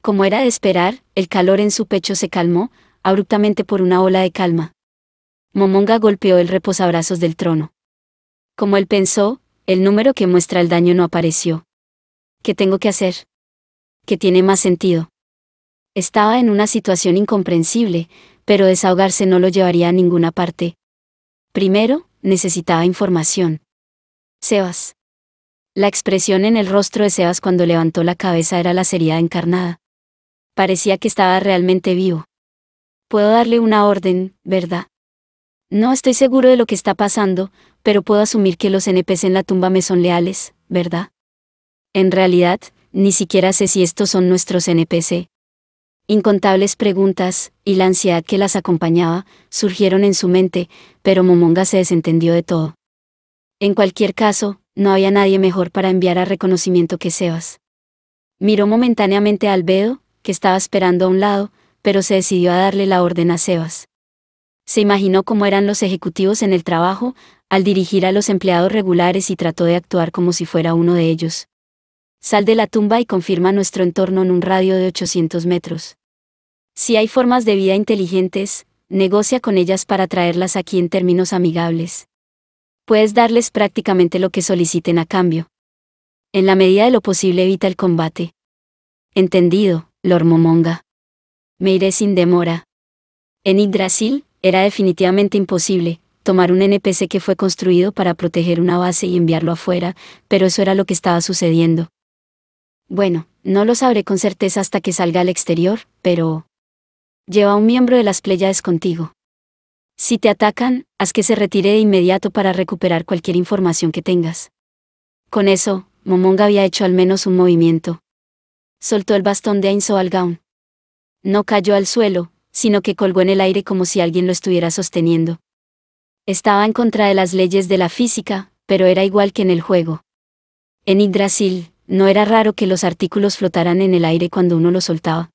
Speaker 1: Como era de esperar, el calor en su pecho se calmó, abruptamente por una ola de calma. Momonga golpeó el reposabrazos del trono. Como él pensó, el número que muestra el daño no apareció. ¿Qué tengo que hacer? ¿Qué tiene más sentido? Estaba en una situación incomprensible, pero desahogarse no lo llevaría a ninguna parte. Primero, necesitaba información. Sebas. La expresión en el rostro de Sebas cuando levantó la cabeza era la seriedad encarnada. Parecía que estaba realmente vivo puedo darle una orden, ¿verdad? No estoy seguro de lo que está pasando, pero puedo asumir que los NPC en la tumba me son leales, ¿verdad? En realidad, ni siquiera sé si estos son nuestros NPC. Incontables preguntas, y la ansiedad que las acompañaba, surgieron en su mente, pero Momonga se desentendió de todo. En cualquier caso, no había nadie mejor para enviar a reconocimiento que Sebas. Miró momentáneamente a Albedo, que estaba esperando a un lado, pero se decidió a darle la orden a Sebas. Se imaginó cómo eran los ejecutivos en el trabajo, al dirigir a los empleados regulares y trató de actuar como si fuera uno de ellos. Sal de la tumba y confirma nuestro entorno en un radio de 800 metros. Si hay formas de vida inteligentes, negocia con ellas para traerlas aquí en términos amigables. Puedes darles prácticamente lo que soliciten a cambio. En la medida de lo posible evita el combate. Entendido, Lord me iré sin demora. En Yggdrasil, era definitivamente imposible, tomar un NPC que fue construido para proteger una base y enviarlo afuera, pero eso era lo que estaba sucediendo. Bueno, no lo sabré con certeza hasta que salga al exterior, pero... Lleva a un miembro de las Pléyades contigo. Si te atacan, haz que se retire de inmediato para recuperar cualquier información que tengas. Con eso, Momonga había hecho al menos un movimiento. Soltó el bastón de Ainso al Gaun. No cayó al suelo, sino que colgó en el aire como si alguien lo estuviera sosteniendo. Estaba en contra de las leyes de la física, pero era igual que en el juego. En Yggdrasil, no era raro que los artículos flotaran en el aire cuando uno los soltaba.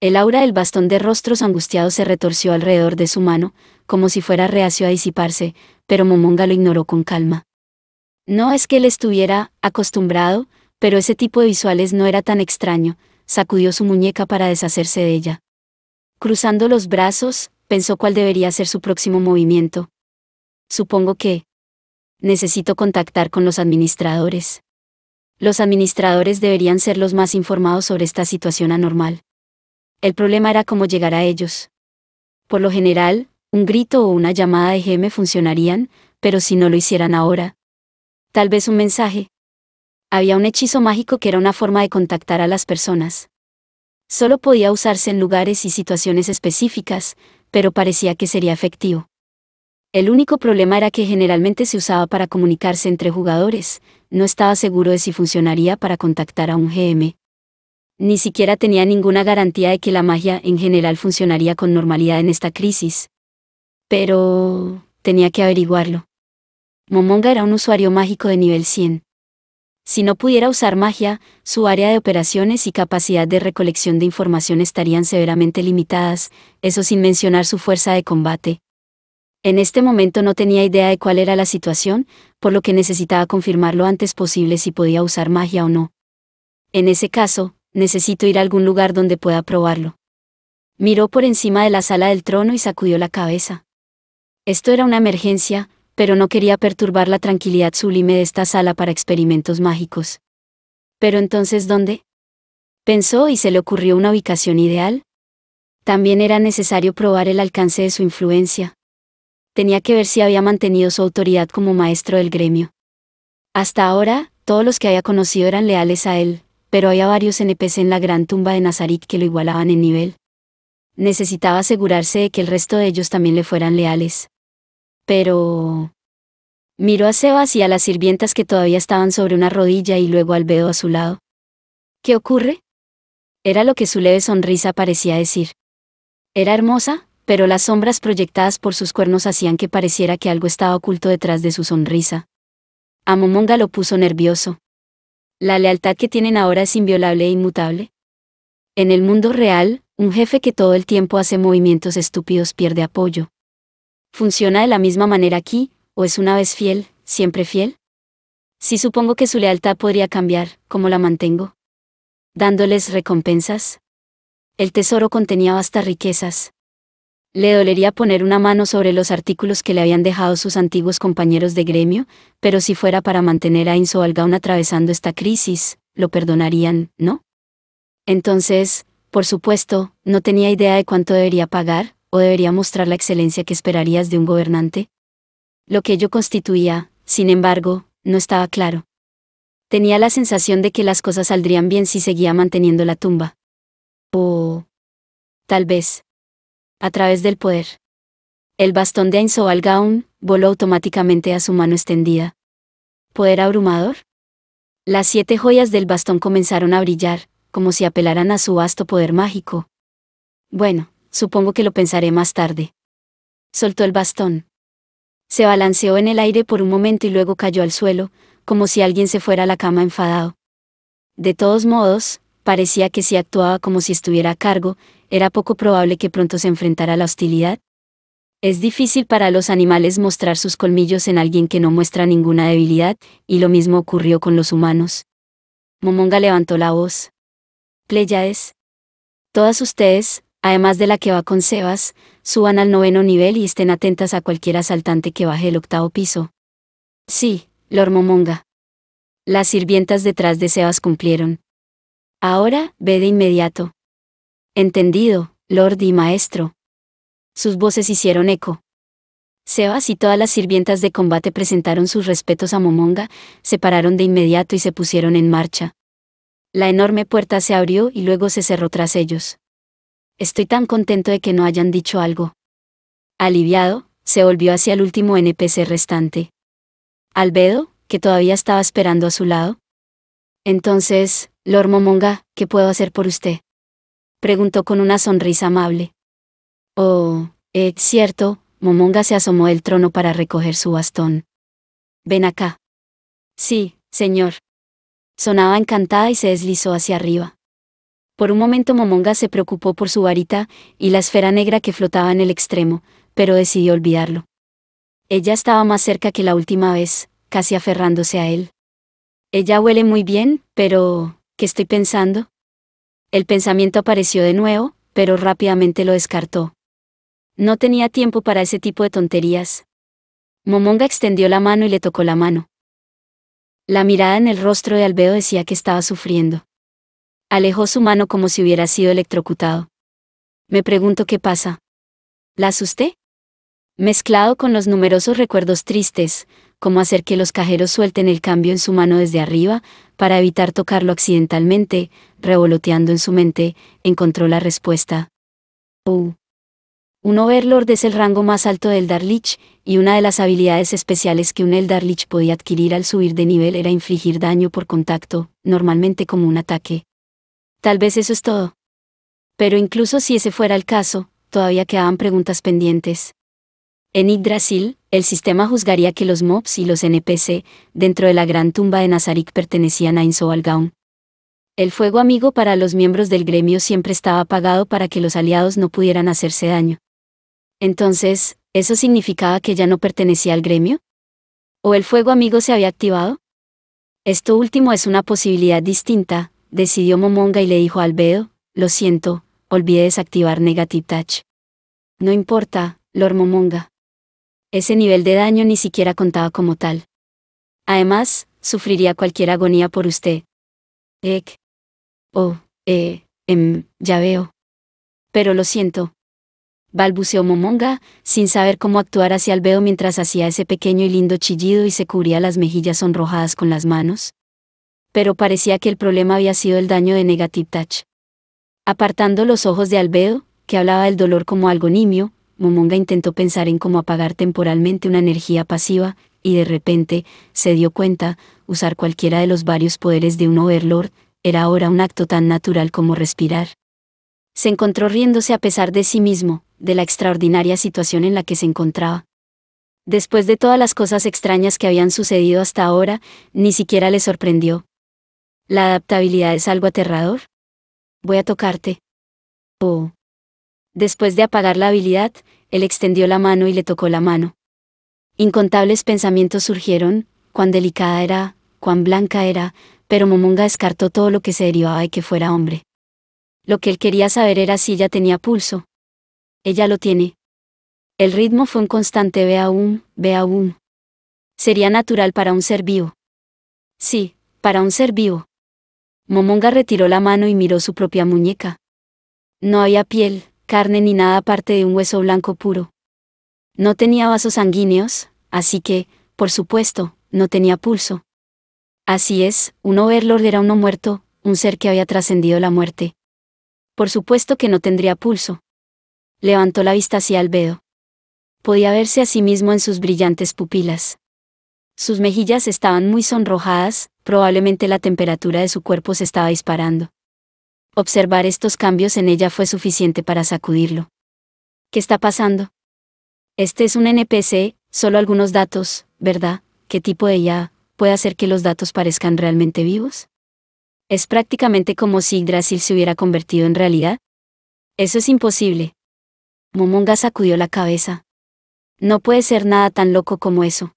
Speaker 1: El aura del bastón de rostros angustiados se retorció alrededor de su mano, como si fuera reacio a disiparse, pero Momonga lo ignoró con calma. No es que él estuviera acostumbrado, pero ese tipo de visuales no era tan extraño, sacudió su muñeca para deshacerse de ella. Cruzando los brazos, pensó cuál debería ser su próximo movimiento. Supongo que... Necesito contactar con los administradores. Los administradores deberían ser los más informados sobre esta situación anormal. El problema era cómo llegar a ellos. Por lo general, un grito o una llamada de GM funcionarían, pero si no lo hicieran ahora. Tal vez un mensaje había un hechizo mágico que era una forma de contactar a las personas. Solo podía usarse en lugares y situaciones específicas, pero parecía que sería efectivo. El único problema era que generalmente se usaba para comunicarse entre jugadores, no estaba seguro de si funcionaría para contactar a un GM. Ni siquiera tenía ninguna garantía de que la magia en general funcionaría con normalidad en esta crisis. Pero... tenía que averiguarlo. Momonga era un usuario mágico de nivel 100. Si no pudiera usar magia, su área de operaciones y capacidad de recolección de información estarían severamente limitadas, eso sin mencionar su fuerza de combate. En este momento no tenía idea de cuál era la situación, por lo que necesitaba confirmar lo antes posible si podía usar magia o no. En ese caso, necesito ir a algún lugar donde pueda probarlo. Miró por encima de la sala del trono y sacudió la cabeza. Esto era una emergencia, pero no quería perturbar la tranquilidad sublime de esta sala para experimentos mágicos. Pero entonces, ¿dónde? Pensó y se le ocurrió una ubicación ideal. También era necesario probar el alcance de su influencia. Tenía que ver si había mantenido su autoridad como maestro del gremio. Hasta ahora, todos los que había conocido eran leales a él, pero había varios NPC en la gran tumba de Nazarit que lo igualaban en nivel. Necesitaba asegurarse de que el resto de ellos también le fueran leales. Pero... Miró a Sebas y a las sirvientas que todavía estaban sobre una rodilla y luego al Bedo a su lado. ¿Qué ocurre? Era lo que su leve sonrisa parecía decir. Era hermosa, pero las sombras proyectadas por sus cuernos hacían que pareciera que algo estaba oculto detrás de su sonrisa. A lo puso nervioso. La lealtad que tienen ahora es inviolable e inmutable. En el mundo real, un jefe que todo el tiempo hace movimientos estúpidos pierde apoyo. ¿Funciona de la misma manera aquí, o es una vez fiel, siempre fiel? Si supongo que su lealtad podría cambiar, ¿cómo la mantengo? ¿Dándoles recompensas? El tesoro contenía vastas riquezas. Le dolería poner una mano sobre los artículos que le habían dejado sus antiguos compañeros de gremio, pero si fuera para mantener a Inso Algaun atravesando esta crisis, lo perdonarían, ¿no? Entonces, por supuesto, no tenía idea de cuánto debería pagar, o debería mostrar la excelencia que esperarías de un gobernante? Lo que ello constituía, sin embargo, no estaba claro. Tenía la sensación de que las cosas saldrían bien si seguía manteniendo la tumba. O... tal vez. A través del poder. El bastón de al voló automáticamente a su mano extendida. ¿Poder abrumador? Las siete joyas del bastón comenzaron a brillar, como si apelaran a su vasto poder mágico. Bueno, supongo que lo pensaré más tarde. Soltó el bastón. Se balanceó en el aire por un momento y luego cayó al suelo, como si alguien se fuera a la cama enfadado. De todos modos, parecía que si actuaba como si estuviera a cargo, era poco probable que pronto se enfrentara a la hostilidad. Es difícil para los animales mostrar sus colmillos en alguien que no muestra ninguna debilidad, y lo mismo ocurrió con los humanos. Momonga levantó la voz. «¿Pleyades? Todas ustedes, además de la que va con Sebas, suban al noveno nivel y estén atentas a cualquier asaltante que baje el octavo piso. Sí, Lord Momonga. Las sirvientas detrás de Sebas cumplieron. Ahora, ve de inmediato. Entendido, Lord y Maestro. Sus voces hicieron eco. Sebas y todas las sirvientas de combate presentaron sus respetos a Momonga, se pararon de inmediato y se pusieron en marcha. La enorme puerta se abrió y luego se cerró tras ellos. Estoy tan contento de que no hayan dicho algo. Aliviado, se volvió hacia el último NPC restante. Albedo, que todavía estaba esperando a su lado. Entonces, Lord Momonga, ¿qué puedo hacer por usted? Preguntó con una sonrisa amable. Oh, es eh, cierto, Momonga se asomó del trono para recoger su bastón. Ven acá. Sí, señor. Sonaba encantada y se deslizó hacia arriba. Por un momento Momonga se preocupó por su varita y la esfera negra que flotaba en el extremo, pero decidió olvidarlo. Ella estaba más cerca que la última vez, casi aferrándose a él. Ella huele muy bien, pero... ¿qué estoy pensando? El pensamiento apareció de nuevo, pero rápidamente lo descartó. No tenía tiempo para ese tipo de tonterías. Momonga extendió la mano y le tocó la mano. La mirada en el rostro de Albedo decía que estaba sufriendo. Alejó su mano como si hubiera sido electrocutado. Me pregunto qué pasa. ¿La asusté? Mezclado con los numerosos recuerdos tristes, como hacer que los cajeros suelten el cambio en su mano desde arriba, para evitar tocarlo accidentalmente, revoloteando en su mente, encontró la respuesta. Uh. Un Overlord es el rango más alto del Darlich, y una de las habilidades especiales que un Eldarlich podía adquirir al subir de nivel era infligir daño por contacto, normalmente como un ataque. Tal vez eso es todo. Pero incluso si ese fuera el caso, todavía quedaban preguntas pendientes. En Yggdrasil, el sistema juzgaría que los mobs y los NPC, dentro de la gran tumba de Nazarick, pertenecían a Insobalgaun. El fuego amigo para los miembros del gremio siempre estaba apagado para que los aliados no pudieran hacerse daño. Entonces, ¿eso significaba que ya no pertenecía al gremio? ¿O el fuego amigo se había activado? Esto último es una posibilidad distinta, decidió Momonga y le dijo a Albedo, lo siento, olvidé desactivar Negative Touch. No importa, Lord Momonga. Ese nivel de daño ni siquiera contaba como tal. Además, sufriría cualquier agonía por usted. Ek. Oh, eh, em, ya veo. Pero lo siento. Balbuceó Momonga, sin saber cómo actuar hacia Albedo mientras hacía ese pequeño y lindo chillido y se cubría las mejillas sonrojadas con las manos pero parecía que el problema había sido el daño de Negative Touch. Apartando los ojos de Albedo, que hablaba del dolor como algo nimio, Momonga intentó pensar en cómo apagar temporalmente una energía pasiva, y de repente, se dio cuenta, usar cualquiera de los varios poderes de un Overlord, era ahora un acto tan natural como respirar. Se encontró riéndose a pesar de sí mismo, de la extraordinaria situación en la que se encontraba. Después de todas las cosas extrañas que habían sucedido hasta ahora, ni siquiera le sorprendió, ¿La adaptabilidad es algo aterrador? Voy a tocarte. Oh. Después de apagar la habilidad, él extendió la mano y le tocó la mano. Incontables pensamientos surgieron, cuán delicada era, cuán blanca era, pero Momonga descartó todo lo que se derivaba de que fuera hombre. Lo que él quería saber era si ella tenía pulso. Ella lo tiene. El ritmo fue un constante beaum, beaum. Sería natural para un ser vivo. Sí, para un ser vivo. Momonga retiró la mano y miró su propia muñeca. No había piel, carne ni nada aparte de un hueso blanco puro. No tenía vasos sanguíneos, así que, por supuesto, no tenía pulso. Así es, un Overlord era uno muerto, un ser que había trascendido la muerte. Por supuesto que no tendría pulso. Levantó la vista hacia Albedo. Podía verse a sí mismo en sus brillantes pupilas. Sus mejillas estaban muy sonrojadas, probablemente la temperatura de su cuerpo se estaba disparando. Observar estos cambios en ella fue suficiente para sacudirlo. ¿Qué está pasando? Este es un NPC, solo algunos datos, ¿verdad? ¿Qué tipo de IA puede hacer que los datos parezcan realmente vivos? Es prácticamente como si Yggdrasil se hubiera convertido en realidad. Eso es imposible. Momonga sacudió la cabeza. No puede ser nada tan loco como eso.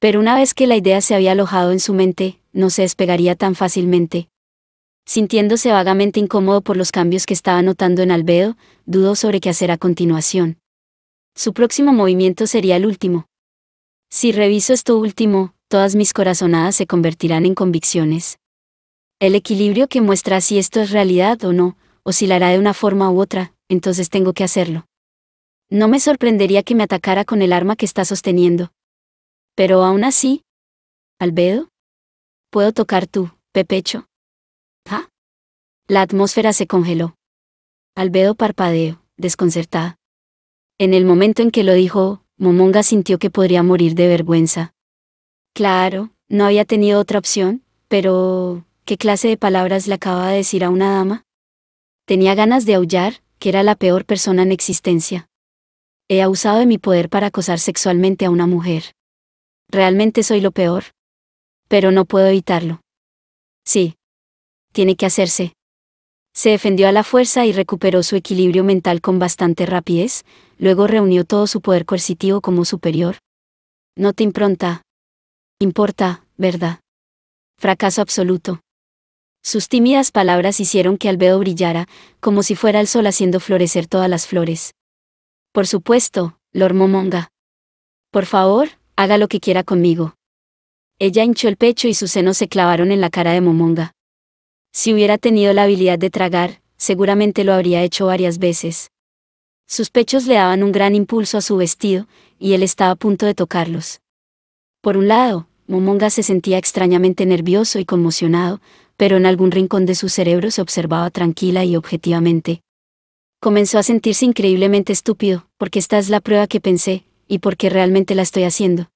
Speaker 1: Pero una vez que la idea se había alojado en su mente, no se despegaría tan fácilmente. Sintiéndose vagamente incómodo por los cambios que estaba notando en Albedo, dudó sobre qué hacer a continuación. Su próximo movimiento sería el último. Si reviso esto último, todas mis corazonadas se convertirán en convicciones. El equilibrio que muestra si esto es realidad o no, oscilará de una forma u otra, entonces tengo que hacerlo. No me sorprendería que me atacara con el arma que está sosteniendo. Pero aún así, Albedo, puedo tocar tú, pepecho. ¿Ja? La atmósfera se congeló. Albedo parpadeó, desconcertada. En el momento en que lo dijo, Momonga sintió que podría morir de vergüenza. Claro, no había tenido otra opción, pero ¿qué clase de palabras le acaba de decir a una dama? Tenía ganas de aullar, que era la peor persona en existencia. He abusado de mi poder para acosar sexualmente a una mujer. Realmente soy lo peor. Pero no puedo evitarlo. Sí. Tiene que hacerse. Se defendió a la fuerza y recuperó su equilibrio mental con bastante rapidez, luego reunió todo su poder coercitivo como superior. No te impronta. Importa, ¿verdad? Fracaso absoluto. Sus tímidas palabras hicieron que Albedo brillara, como si fuera el sol haciendo florecer todas las flores. Por supuesto, Lord Momonga. Por favor, haga lo que quiera conmigo. Ella hinchó el pecho y sus senos se clavaron en la cara de Momonga. Si hubiera tenido la habilidad de tragar, seguramente lo habría hecho varias veces. Sus pechos le daban un gran impulso a su vestido, y él estaba a punto de tocarlos. Por un lado, Momonga se sentía extrañamente nervioso y conmocionado, pero en algún rincón de su cerebro se observaba tranquila y objetivamente. Comenzó a sentirse increíblemente estúpido, porque esta es la prueba que pensé, y por qué realmente la estoy haciendo.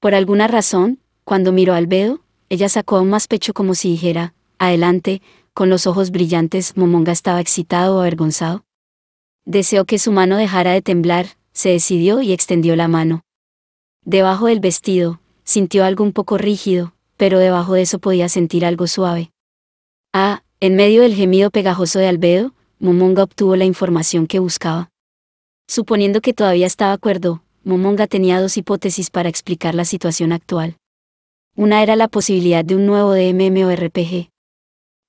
Speaker 1: Por alguna razón, cuando miró a Albedo, ella sacó aún más pecho como si dijera, adelante, con los ojos brillantes, Momonga estaba excitado o avergonzado. Deseó que su mano dejara de temblar, se decidió y extendió la mano. Debajo del vestido, sintió algo un poco rígido, pero debajo de eso podía sentir algo suave. Ah, en medio del gemido pegajoso de Albedo, Momonga obtuvo la información que buscaba. Suponiendo que todavía estaba acuerdo, Momonga tenía dos hipótesis para explicar la situación actual. Una era la posibilidad de un nuevo RPG.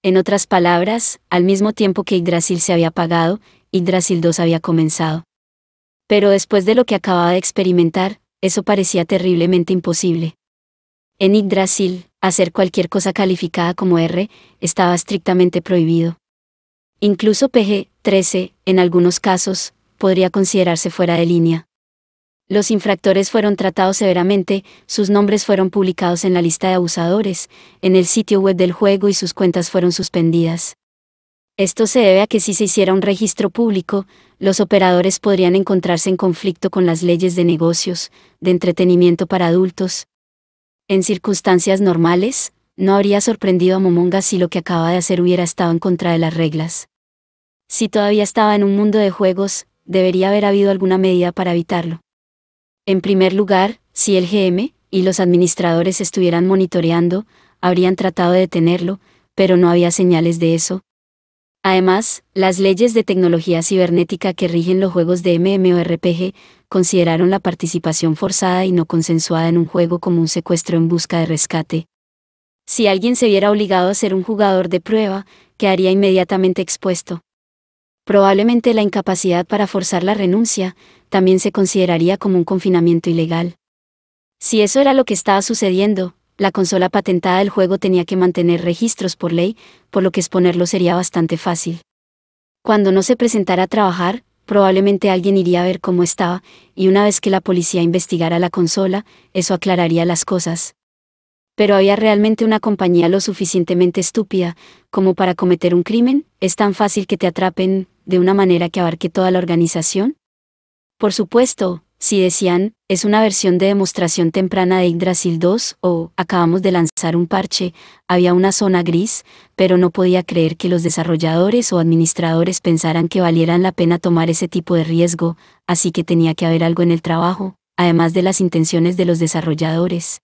Speaker 1: En otras palabras, al mismo tiempo que Yggdrasil se había pagado, Yggdrasil 2 había comenzado. Pero después de lo que acababa de experimentar, eso parecía terriblemente imposible. En Yggdrasil, hacer cualquier cosa calificada como R estaba estrictamente prohibido. Incluso PG-13, en algunos casos, podría considerarse fuera de línea. Los infractores fueron tratados severamente, sus nombres fueron publicados en la lista de abusadores, en el sitio web del juego y sus cuentas fueron suspendidas. Esto se debe a que si se hiciera un registro público, los operadores podrían encontrarse en conflicto con las leyes de negocios, de entretenimiento para adultos. En circunstancias normales, no habría sorprendido a Momonga si lo que acaba de hacer hubiera estado en contra de las reglas. Si todavía estaba en un mundo de juegos, debería haber habido alguna medida para evitarlo. En primer lugar, si el GM y los administradores estuvieran monitoreando, habrían tratado de detenerlo, pero no había señales de eso. Además, las leyes de tecnología cibernética que rigen los juegos de MMORPG consideraron la participación forzada y no consensuada en un juego como un secuestro en busca de rescate. Si alguien se viera obligado a ser un jugador de prueba, quedaría inmediatamente expuesto. Probablemente la incapacidad para forzar la renuncia también se consideraría como un confinamiento ilegal. Si eso era lo que estaba sucediendo, la consola patentada del juego tenía que mantener registros por ley, por lo que exponerlo sería bastante fácil. Cuando no se presentara a trabajar, probablemente alguien iría a ver cómo estaba, y una vez que la policía investigara la consola, eso aclararía las cosas. Pero había realmente una compañía lo suficientemente estúpida, como para cometer un crimen, es tan fácil que te atrapen, de una manera que abarque toda la organización? Por supuesto, si decían, es una versión de demostración temprana de Yggdrasil 2 o acabamos de lanzar un parche, había una zona gris, pero no podía creer que los desarrolladores o administradores pensaran que valieran la pena tomar ese tipo de riesgo, así que tenía que haber algo en el trabajo, además de las intenciones de los desarrolladores.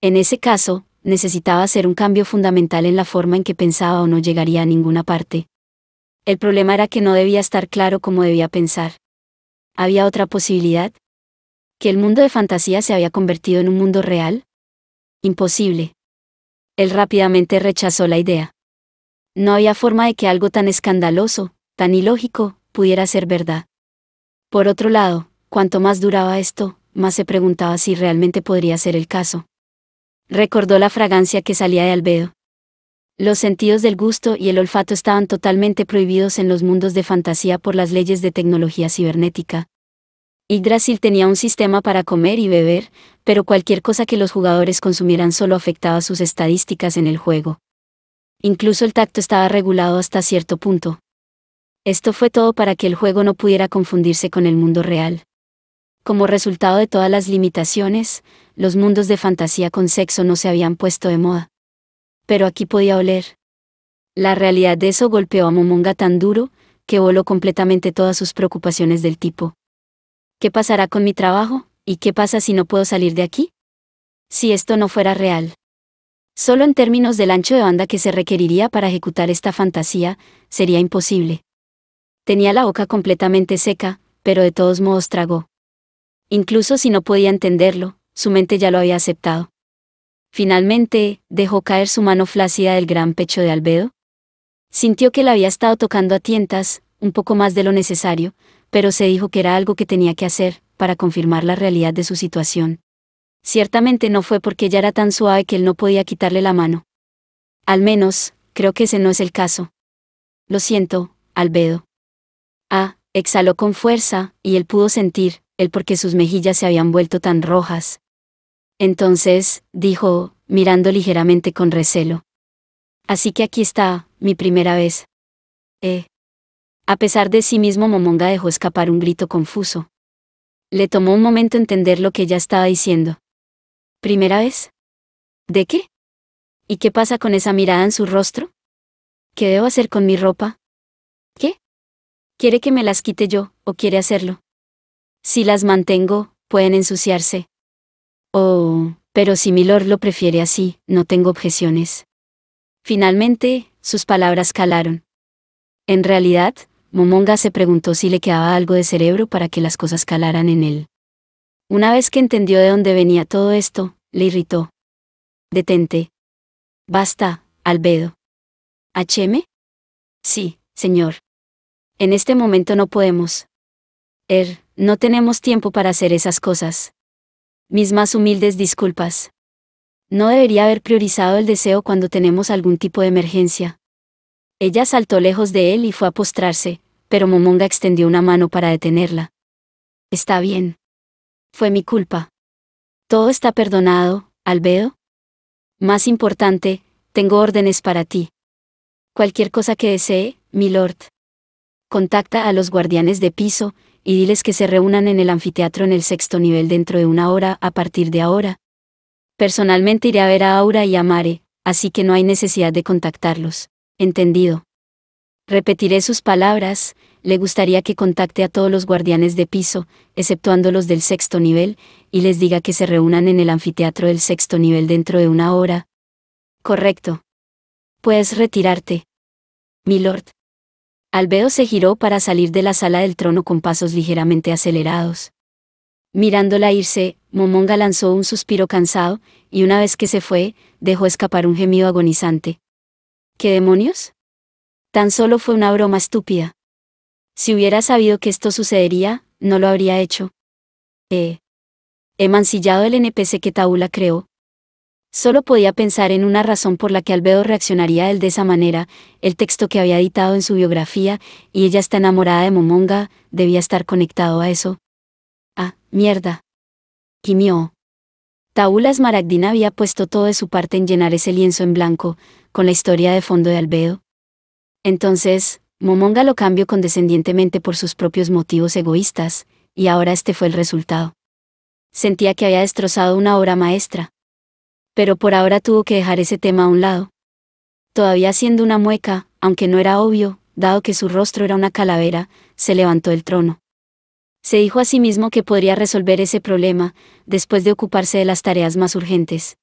Speaker 1: En ese caso, necesitaba hacer un cambio fundamental en la forma en que pensaba o no llegaría a ninguna parte, el problema era que no debía estar claro cómo debía pensar. ¿Había otra posibilidad? ¿Que el mundo de fantasía se había convertido en un mundo real? Imposible. Él rápidamente rechazó la idea. No había forma de que algo tan escandaloso, tan ilógico, pudiera ser verdad. Por otro lado, cuanto más duraba esto, más se preguntaba si realmente podría ser el caso. Recordó la fragancia que salía de Albedo. Los sentidos del gusto y el olfato estaban totalmente prohibidos en los mundos de fantasía por las leyes de tecnología cibernética. Yggdrasil tenía un sistema para comer y beber, pero cualquier cosa que los jugadores consumieran solo afectaba sus estadísticas en el juego. Incluso el tacto estaba regulado hasta cierto punto. Esto fue todo para que el juego no pudiera confundirse con el mundo real. Como resultado de todas las limitaciones, los mundos de fantasía con sexo no se habían puesto de moda pero aquí podía oler. La realidad de eso golpeó a Momonga tan duro, que voló completamente todas sus preocupaciones del tipo. ¿Qué pasará con mi trabajo? ¿Y qué pasa si no puedo salir de aquí? Si esto no fuera real. Solo en términos del ancho de banda que se requeriría para ejecutar esta fantasía, sería imposible. Tenía la boca completamente seca, pero de todos modos tragó. Incluso si no podía entenderlo, su mente ya lo había aceptado. Finalmente, dejó caer su mano flácida del gran pecho de Albedo. Sintió que la había estado tocando a tientas, un poco más de lo necesario, pero se dijo que era algo que tenía que hacer, para confirmar la realidad de su situación. Ciertamente no fue porque ella era tan suave que él no podía quitarle la mano. Al menos, creo que ese no es el caso. Lo siento, Albedo. Ah, exhaló con fuerza, y él pudo sentir, el porque sus mejillas se habían vuelto tan rojas. Entonces, dijo, mirando ligeramente con recelo. Así que aquí está, mi primera vez. Eh. A pesar de sí mismo, Momonga dejó escapar un grito confuso. Le tomó un momento entender lo que ella estaba diciendo. ¿Primera vez? ¿De qué? ¿Y qué pasa con esa mirada en su rostro? ¿Qué debo hacer con mi ropa? ¿Qué? ¿Quiere que me las quite yo, o quiere hacerlo? Si las mantengo, pueden ensuciarse. Oh, pero si Milord lo prefiere así, no tengo objeciones. Finalmente, sus palabras calaron. En realidad, Momonga se preguntó si le quedaba algo de cerebro para que las cosas calaran en él. Una vez que entendió de dónde venía todo esto, le irritó. Detente. Basta, Albedo. «¿HM?» Sí, señor. En este momento no podemos. Er, no tenemos tiempo para hacer esas cosas. Mis más humildes disculpas. No debería haber priorizado el deseo cuando tenemos algún tipo de emergencia. Ella saltó lejos de él y fue a postrarse, pero Momonga extendió una mano para detenerla. Está bien. Fue mi culpa. Todo está perdonado, Albedo. Más importante, tengo órdenes para ti. Cualquier cosa que desee, mi lord. Contacta a los guardianes de piso, y diles que se reúnan en el anfiteatro en el sexto nivel dentro de una hora a partir de ahora. Personalmente iré a ver a Aura y a Mare, así que no hay necesidad de contactarlos. Entendido. Repetiré sus palabras, le gustaría que contacte a todos los guardianes de piso, exceptuando los del sexto nivel, y les diga que se reúnan en el anfiteatro del sexto nivel dentro de una hora. Correcto. Puedes retirarte. Milord. Albedo se giró para salir de la sala del trono con pasos ligeramente acelerados. Mirándola irse, Momonga lanzó un suspiro cansado, y una vez que se fue, dejó escapar un gemido agonizante. ¿Qué demonios? Tan solo fue una broma estúpida. Si hubiera sabido que esto sucedería, no lo habría hecho. Eh. He mancillado el NPC que Taula creó, Solo podía pensar en una razón por la que Albedo reaccionaría él de esa manera, el texto que había editado en su biografía, y ella está enamorada de Momonga, debía estar conectado a eso. Ah, mierda. Quimió. Taulas Esmaragdina había puesto todo de su parte en llenar ese lienzo en blanco, con la historia de fondo de Albedo. Entonces, Momonga lo cambió condescendientemente por sus propios motivos egoístas, y ahora este fue el resultado. Sentía que había destrozado una obra maestra pero por ahora tuvo que dejar ese tema a un lado. Todavía haciendo una mueca, aunque no era obvio, dado que su rostro era una calavera, se levantó del trono. Se dijo a sí mismo que podría resolver ese problema, después de ocuparse de las tareas más urgentes.